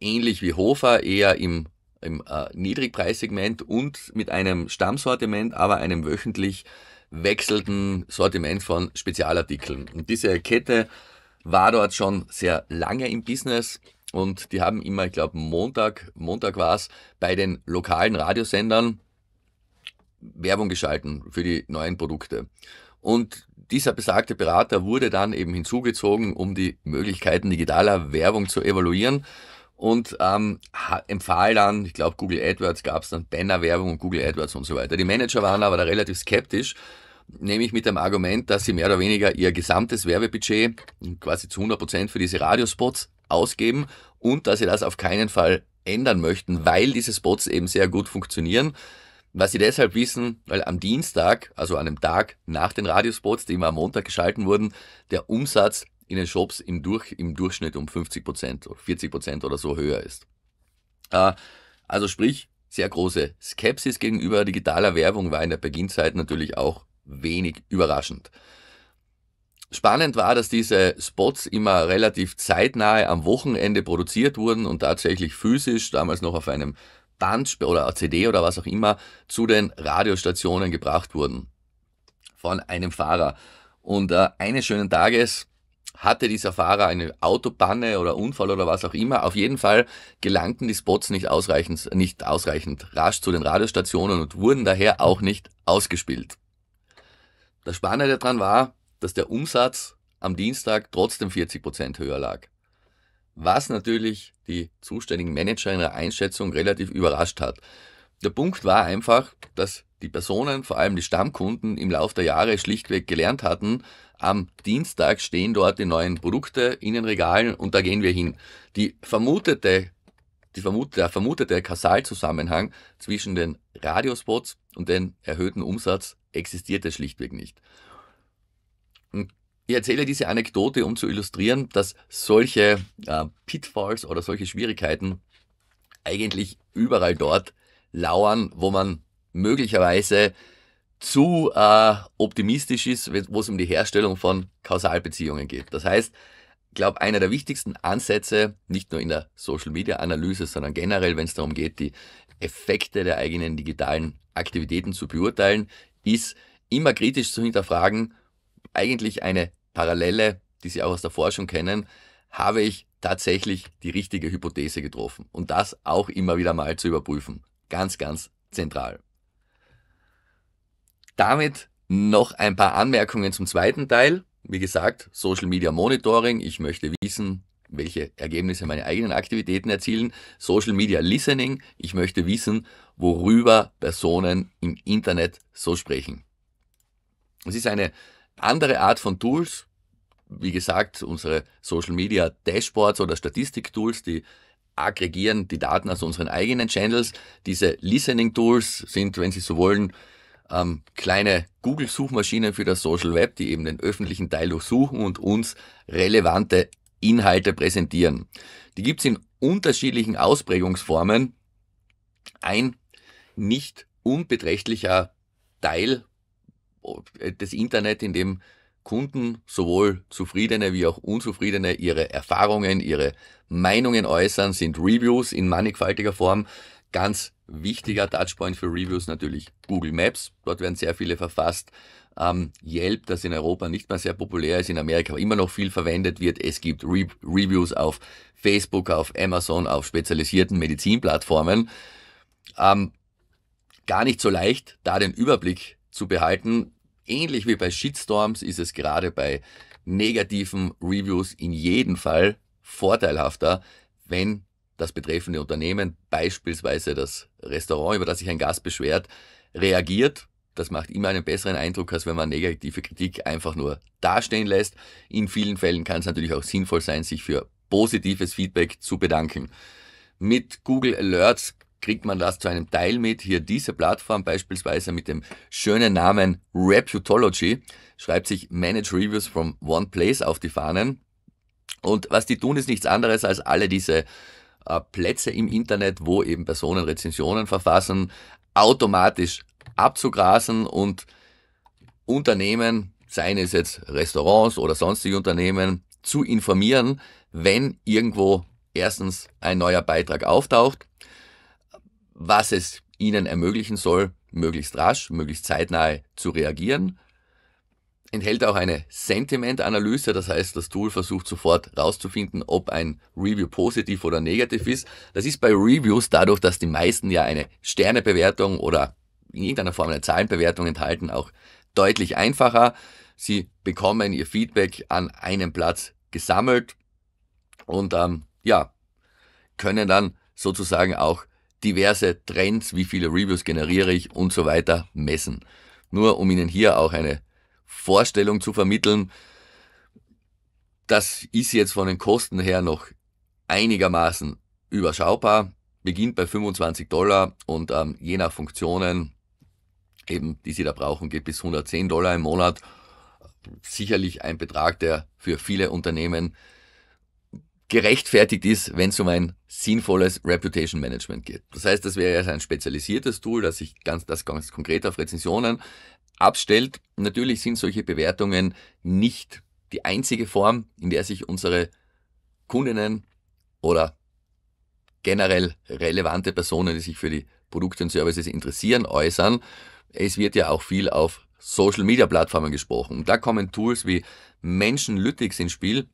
ähnlich wie Hofer, eher im, im äh, Niedrigpreissegment und mit einem Stammsortiment, aber einem wöchentlich wechselnden Sortiment von Spezialartikeln. Und diese Kette war dort schon sehr lange im Business und die haben immer, ich glaube, Montag, Montag war es, bei den lokalen Radiosendern Werbung geschalten für die neuen Produkte. Und dieser besagte Berater wurde dann eben hinzugezogen, um die Möglichkeiten digitaler Werbung zu evaluieren und ähm, empfahl dann, ich glaube, Google AdWords gab es dann Banner-Werbung und Google AdWords und so weiter. Die Manager waren aber da relativ skeptisch nämlich mit dem Argument, dass sie mehr oder weniger ihr gesamtes Werbebudget quasi zu 100% für diese Radiospots ausgeben und dass sie das auf keinen Fall ändern möchten, weil diese Spots eben sehr gut funktionieren. Was sie deshalb wissen, weil am Dienstag, also an dem Tag nach den Radiospots, die immer am Montag geschalten wurden, der Umsatz in den Shops im, Durch, im Durchschnitt um 50% oder 40% oder so höher ist. Äh, also sprich, sehr große Skepsis gegenüber digitaler Werbung war in der Beginnzeit natürlich auch wenig überraschend. Spannend war, dass diese Spots immer relativ zeitnahe am Wochenende produziert wurden und tatsächlich physisch, damals noch auf einem Band oder CD oder was auch immer, zu den Radiostationen gebracht wurden von einem Fahrer. Und äh, eines schönen Tages hatte dieser Fahrer eine Autopanne oder Unfall oder was auch immer. Auf jeden Fall gelangten die Spots nicht ausreichend, nicht ausreichend rasch zu den Radiostationen und wurden daher auch nicht ausgespielt. Das Spannende daran war, dass der Umsatz am Dienstag trotzdem 40 Prozent höher lag. Was natürlich die zuständigen Manager in der Einschätzung relativ überrascht hat. Der Punkt war einfach, dass die Personen, vor allem die Stammkunden, im Laufe der Jahre schlichtweg gelernt hatten, am Dienstag stehen dort die neuen Produkte in den Regalen und da gehen wir hin. Die vermutete, die vermutete, der vermutete Kasalzusammenhang zwischen den Radiospots und dem erhöhten Umsatz existiert es schlichtweg nicht. Und ich erzähle diese Anekdote, um zu illustrieren, dass solche äh, Pitfalls oder solche Schwierigkeiten eigentlich überall dort lauern, wo man möglicherweise zu äh, optimistisch ist, wo es um die Herstellung von Kausalbeziehungen geht. Das heißt, ich glaube, einer der wichtigsten Ansätze, nicht nur in der Social-Media-Analyse, sondern generell, wenn es darum geht, die Effekte der eigenen digitalen Aktivitäten zu beurteilen, ist immer kritisch zu hinterfragen, eigentlich eine Parallele, die Sie auch aus der Forschung kennen, habe ich tatsächlich die richtige Hypothese getroffen und das auch immer wieder mal zu überprüfen. Ganz, ganz zentral. Damit noch ein paar Anmerkungen zum zweiten Teil. Wie gesagt, Social Media Monitoring. Ich möchte wissen, welche Ergebnisse meine eigenen Aktivitäten erzielen. Social Media Listening, ich möchte wissen, worüber Personen im Internet so sprechen. Es ist eine andere Art von Tools. Wie gesagt, unsere Social Media Dashboards oder Statistiktools, die aggregieren die Daten aus unseren eigenen Channels. Diese Listening Tools sind, wenn Sie so wollen, ähm, kleine Google-Suchmaschinen für das Social Web, die eben den öffentlichen Teil durchsuchen und uns relevante Inhalte präsentieren. Die gibt es in unterschiedlichen Ausprägungsformen. Ein nicht unbeträchtlicher Teil äh, des Internet, in dem Kunden sowohl zufriedene wie auch unzufriedene ihre Erfahrungen, ihre Meinungen äußern, sind Reviews in mannigfaltiger Form. Ganz wichtiger Touchpoint für Reviews natürlich Google Maps. Dort werden sehr viele verfasst. Ähm, Yelp, das in Europa nicht mehr sehr populär ist, in Amerika aber immer noch viel verwendet wird. Es gibt Re Reviews auf Facebook, auf Amazon, auf spezialisierten Medizinplattformen. Ähm, gar nicht so leicht, da den Überblick zu behalten. Ähnlich wie bei Shitstorms ist es gerade bei negativen Reviews in jedem Fall vorteilhafter, wenn das betreffende Unternehmen, beispielsweise das Restaurant, über das sich ein Gast beschwert, reagiert das macht immer einen besseren Eindruck, als wenn man negative Kritik einfach nur dastehen lässt. In vielen Fällen kann es natürlich auch sinnvoll sein, sich für positives Feedback zu bedanken. Mit Google Alerts kriegt man das zu einem Teil mit. Hier diese Plattform beispielsweise mit dem schönen Namen Reputology schreibt sich Manage Reviews from One Place auf die Fahnen. Und was die tun, ist nichts anderes als alle diese äh, Plätze im Internet, wo eben Personen Rezensionen verfassen, automatisch abzugrasen und Unternehmen, seien es jetzt Restaurants oder sonstige Unternehmen, zu informieren, wenn irgendwo erstens ein neuer Beitrag auftaucht, was es ihnen ermöglichen soll, möglichst rasch, möglichst zeitnah zu reagieren. Enthält auch eine Sentiment-Analyse, das heißt, das Tool versucht sofort rauszufinden, ob ein Review positiv oder negativ ist. Das ist bei Reviews dadurch, dass die meisten ja eine Sternebewertung oder in irgendeiner Form einer Zahlenbewertung enthalten, auch deutlich einfacher. Sie bekommen ihr Feedback an einem Platz gesammelt und ähm, ja, können dann sozusagen auch diverse Trends, wie viele Reviews generiere ich und so weiter messen. Nur um Ihnen hier auch eine Vorstellung zu vermitteln, das ist jetzt von den Kosten her noch einigermaßen überschaubar, beginnt bei 25 Dollar und ähm, je nach Funktionen eben, die sie da brauchen, geht bis 110 Dollar im Monat. Sicherlich ein Betrag, der für viele Unternehmen gerechtfertigt ist, wenn es um ein sinnvolles Reputation Management geht. Das heißt, das wäre ja ein spezialisiertes Tool, das sich ganz, das ganz konkret auf Rezensionen abstellt. Natürlich sind solche Bewertungen nicht die einzige Form, in der sich unsere Kundinnen oder generell relevante Personen, die sich für die Produkte und Services interessieren, äußern es wird ja auch viel auf Social Media Plattformen gesprochen. Und da kommen Tools wie Menschenlytics ins Spiel.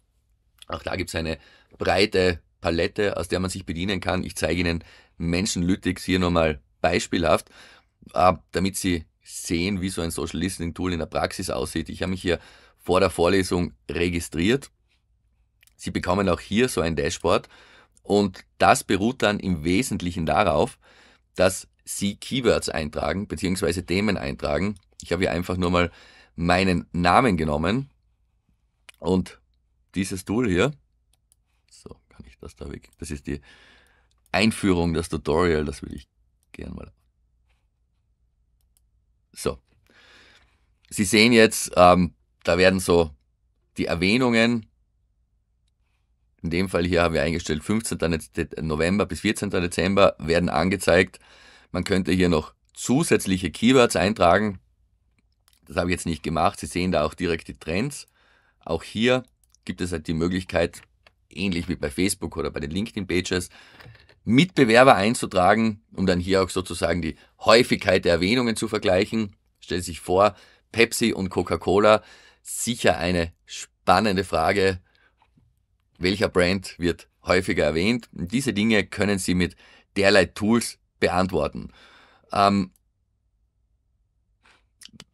Auch da gibt es eine breite Palette, aus der man sich bedienen kann. Ich zeige Ihnen Menschenlytics hier nochmal beispielhaft, ah, damit Sie sehen, wie so ein Social Listening Tool in der Praxis aussieht. Ich habe mich hier vor der Vorlesung registriert. Sie bekommen auch hier so ein Dashboard und das beruht dann im Wesentlichen darauf, dass Sie Keywords eintragen, beziehungsweise Themen eintragen. Ich habe hier einfach nur mal meinen Namen genommen und dieses Tool hier, so kann ich das da weg, das ist die Einführung, das Tutorial, das will ich gerne mal. So. Sie sehen jetzt, ähm, da werden so die Erwähnungen, in dem Fall hier haben wir eingestellt 15. November bis 14. Dezember, werden angezeigt. Man könnte hier noch zusätzliche Keywords eintragen. Das habe ich jetzt nicht gemacht. Sie sehen da auch direkt die Trends. Auch hier gibt es halt die Möglichkeit, ähnlich wie bei Facebook oder bei den LinkedIn-Pages, Mitbewerber einzutragen, um dann hier auch sozusagen die Häufigkeit der Erwähnungen zu vergleichen. Stellen Sie sich vor, Pepsi und Coca-Cola, sicher eine spannende Frage, welcher Brand wird häufiger erwähnt. Und diese Dinge können Sie mit derlei Tools beantworten. Ähm,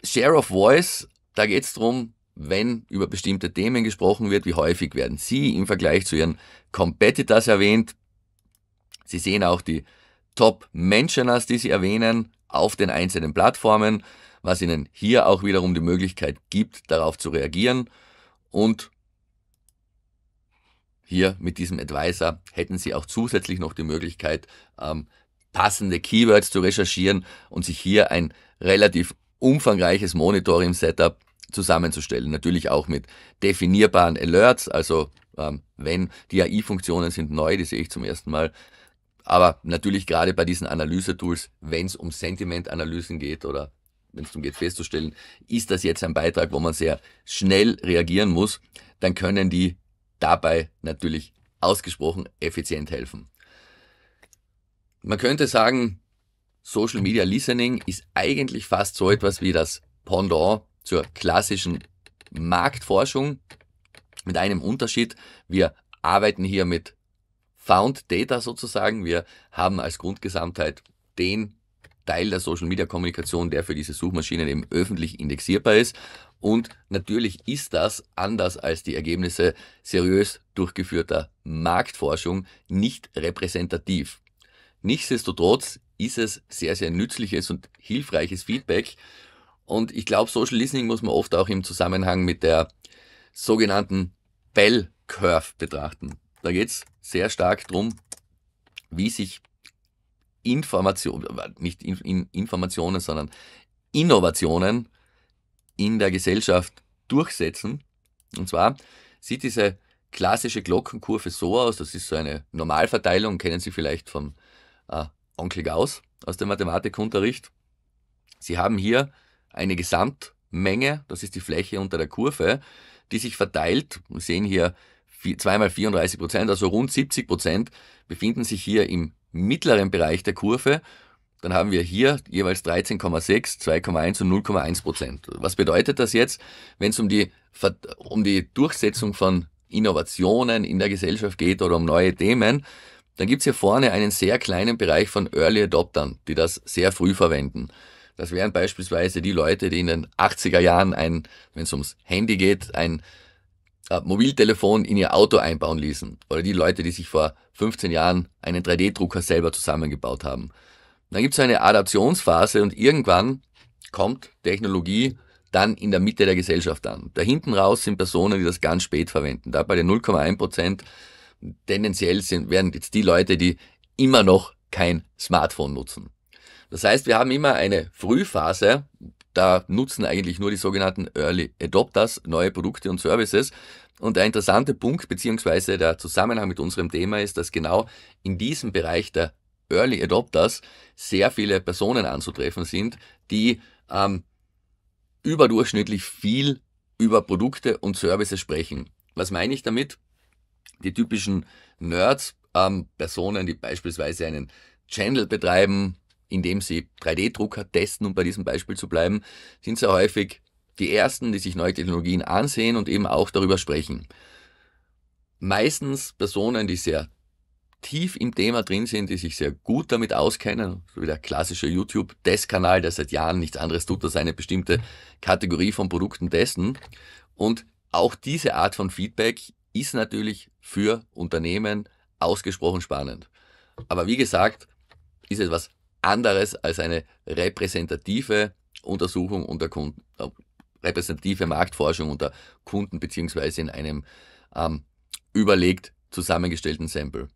Share of Voice, da geht es darum, wenn über bestimmte Themen gesprochen wird, wie häufig werden Sie im Vergleich zu Ihren Competitors erwähnt. Sie sehen auch die Top-Mentioners, die Sie erwähnen, auf den einzelnen Plattformen, was Ihnen hier auch wiederum die Möglichkeit gibt, darauf zu reagieren. Und hier mit diesem Advisor hätten Sie auch zusätzlich noch die Möglichkeit, ähm, passende Keywords zu recherchieren und sich hier ein relativ umfangreiches Monitoring-Setup zusammenzustellen. Natürlich auch mit definierbaren Alerts, also ähm, wenn die AI-Funktionen sind neu, die sehe ich zum ersten Mal. Aber natürlich gerade bei diesen Analyse-Tools, wenn es um Sentiment-Analysen geht oder wenn es darum geht festzustellen, ist das jetzt ein Beitrag, wo man sehr schnell reagieren muss, dann können die dabei natürlich ausgesprochen effizient helfen. Man könnte sagen, Social Media Listening ist eigentlich fast so etwas wie das Pendant zur klassischen Marktforschung mit einem Unterschied. Wir arbeiten hier mit Found Data sozusagen. Wir haben als Grundgesamtheit den Teil der Social Media Kommunikation, der für diese Suchmaschinen eben öffentlich indexierbar ist. Und natürlich ist das anders als die Ergebnisse seriös durchgeführter Marktforschung nicht repräsentativ. Nichtsdestotrotz ist es sehr, sehr nützliches und hilfreiches Feedback. Und ich glaube, Social Listening muss man oft auch im Zusammenhang mit der sogenannten Bell Curve betrachten. Da geht es sehr stark darum, wie sich Informationen, nicht in, Informationen, sondern Innovationen in der Gesellschaft durchsetzen. Und zwar sieht diese klassische Glockenkurve so aus, das ist so eine Normalverteilung, kennen Sie vielleicht vom äh, Onkel Gauss aus dem Mathematikunterricht. Sie haben hier eine Gesamtmenge, das ist die Fläche unter der Kurve, die sich verteilt. Wir sehen hier zweimal 34 Prozent, also rund 70 Prozent befinden sich hier im mittleren Bereich der Kurve. Dann haben wir hier jeweils 13,6, 2,1 und 0,1 Prozent. Was bedeutet das jetzt, wenn es um die, um die Durchsetzung von Innovationen in der Gesellschaft geht oder um neue Themen? Dann gibt es hier vorne einen sehr kleinen Bereich von Early Adoptern, die das sehr früh verwenden. Das wären beispielsweise die Leute, die in den 80er Jahren ein, wenn es ums Handy geht, ein äh, Mobiltelefon in ihr Auto einbauen ließen. Oder die Leute, die sich vor 15 Jahren einen 3D-Drucker selber zusammengebaut haben. Dann gibt es eine Adaptionsphase und irgendwann kommt Technologie dann in der Mitte der Gesellschaft an. Da hinten raus sind Personen, die das ganz spät verwenden. Da bei den 0,1 Prozent tendenziell sind, werden jetzt die Leute, die immer noch kein Smartphone nutzen. Das heißt, wir haben immer eine Frühphase, da nutzen eigentlich nur die sogenannten Early Adopters neue Produkte und Services. Und der interessante Punkt beziehungsweise der Zusammenhang mit unserem Thema ist, dass genau in diesem Bereich der Early Adopters sehr viele Personen anzutreffen sind, die ähm, überdurchschnittlich viel über Produkte und Services sprechen. Was meine ich damit? Die typischen Nerds, ähm, Personen, die beispielsweise einen Channel betreiben, indem sie 3D-Drucker testen, um bei diesem Beispiel zu bleiben, sind sehr häufig die Ersten, die sich neue Technologien ansehen und eben auch darüber sprechen. Meistens Personen, die sehr tief im Thema drin sind, die sich sehr gut damit auskennen, so wie der klassische youtube test kanal der seit Jahren nichts anderes tut, als eine bestimmte Kategorie von Produkten testen. Und auch diese Art von Feedback ist natürlich für Unternehmen ausgesprochen spannend. Aber wie gesagt, ist es was anderes als eine repräsentative Untersuchung unter Kunden, äh, repräsentative Marktforschung unter Kunden beziehungsweise in einem ähm, überlegt zusammengestellten Sample.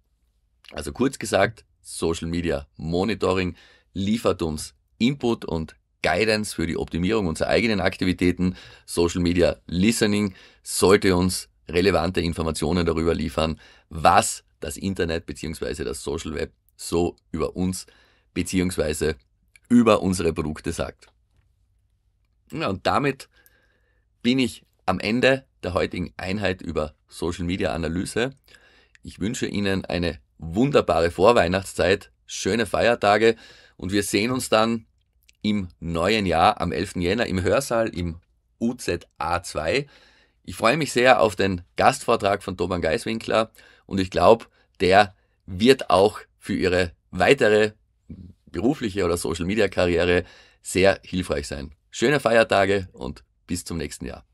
Also kurz gesagt, Social Media Monitoring liefert uns Input und Guidance für die Optimierung unserer eigenen Aktivitäten. Social Media Listening sollte uns relevante Informationen darüber liefern, was das Internet bzw. das Social Web so über uns bzw. über unsere Produkte sagt. Ja, und damit bin ich am Ende der heutigen Einheit über Social Media Analyse. Ich wünsche Ihnen eine wunderbare Vorweihnachtszeit, schöne Feiertage und wir sehen uns dann im neuen Jahr am 11. Jänner im Hörsaal im UZA 2 ich freue mich sehr auf den Gastvortrag von Thomas Geiswinkler und ich glaube, der wird auch für Ihre weitere berufliche oder Social-Media-Karriere sehr hilfreich sein. Schöne Feiertage und bis zum nächsten Jahr.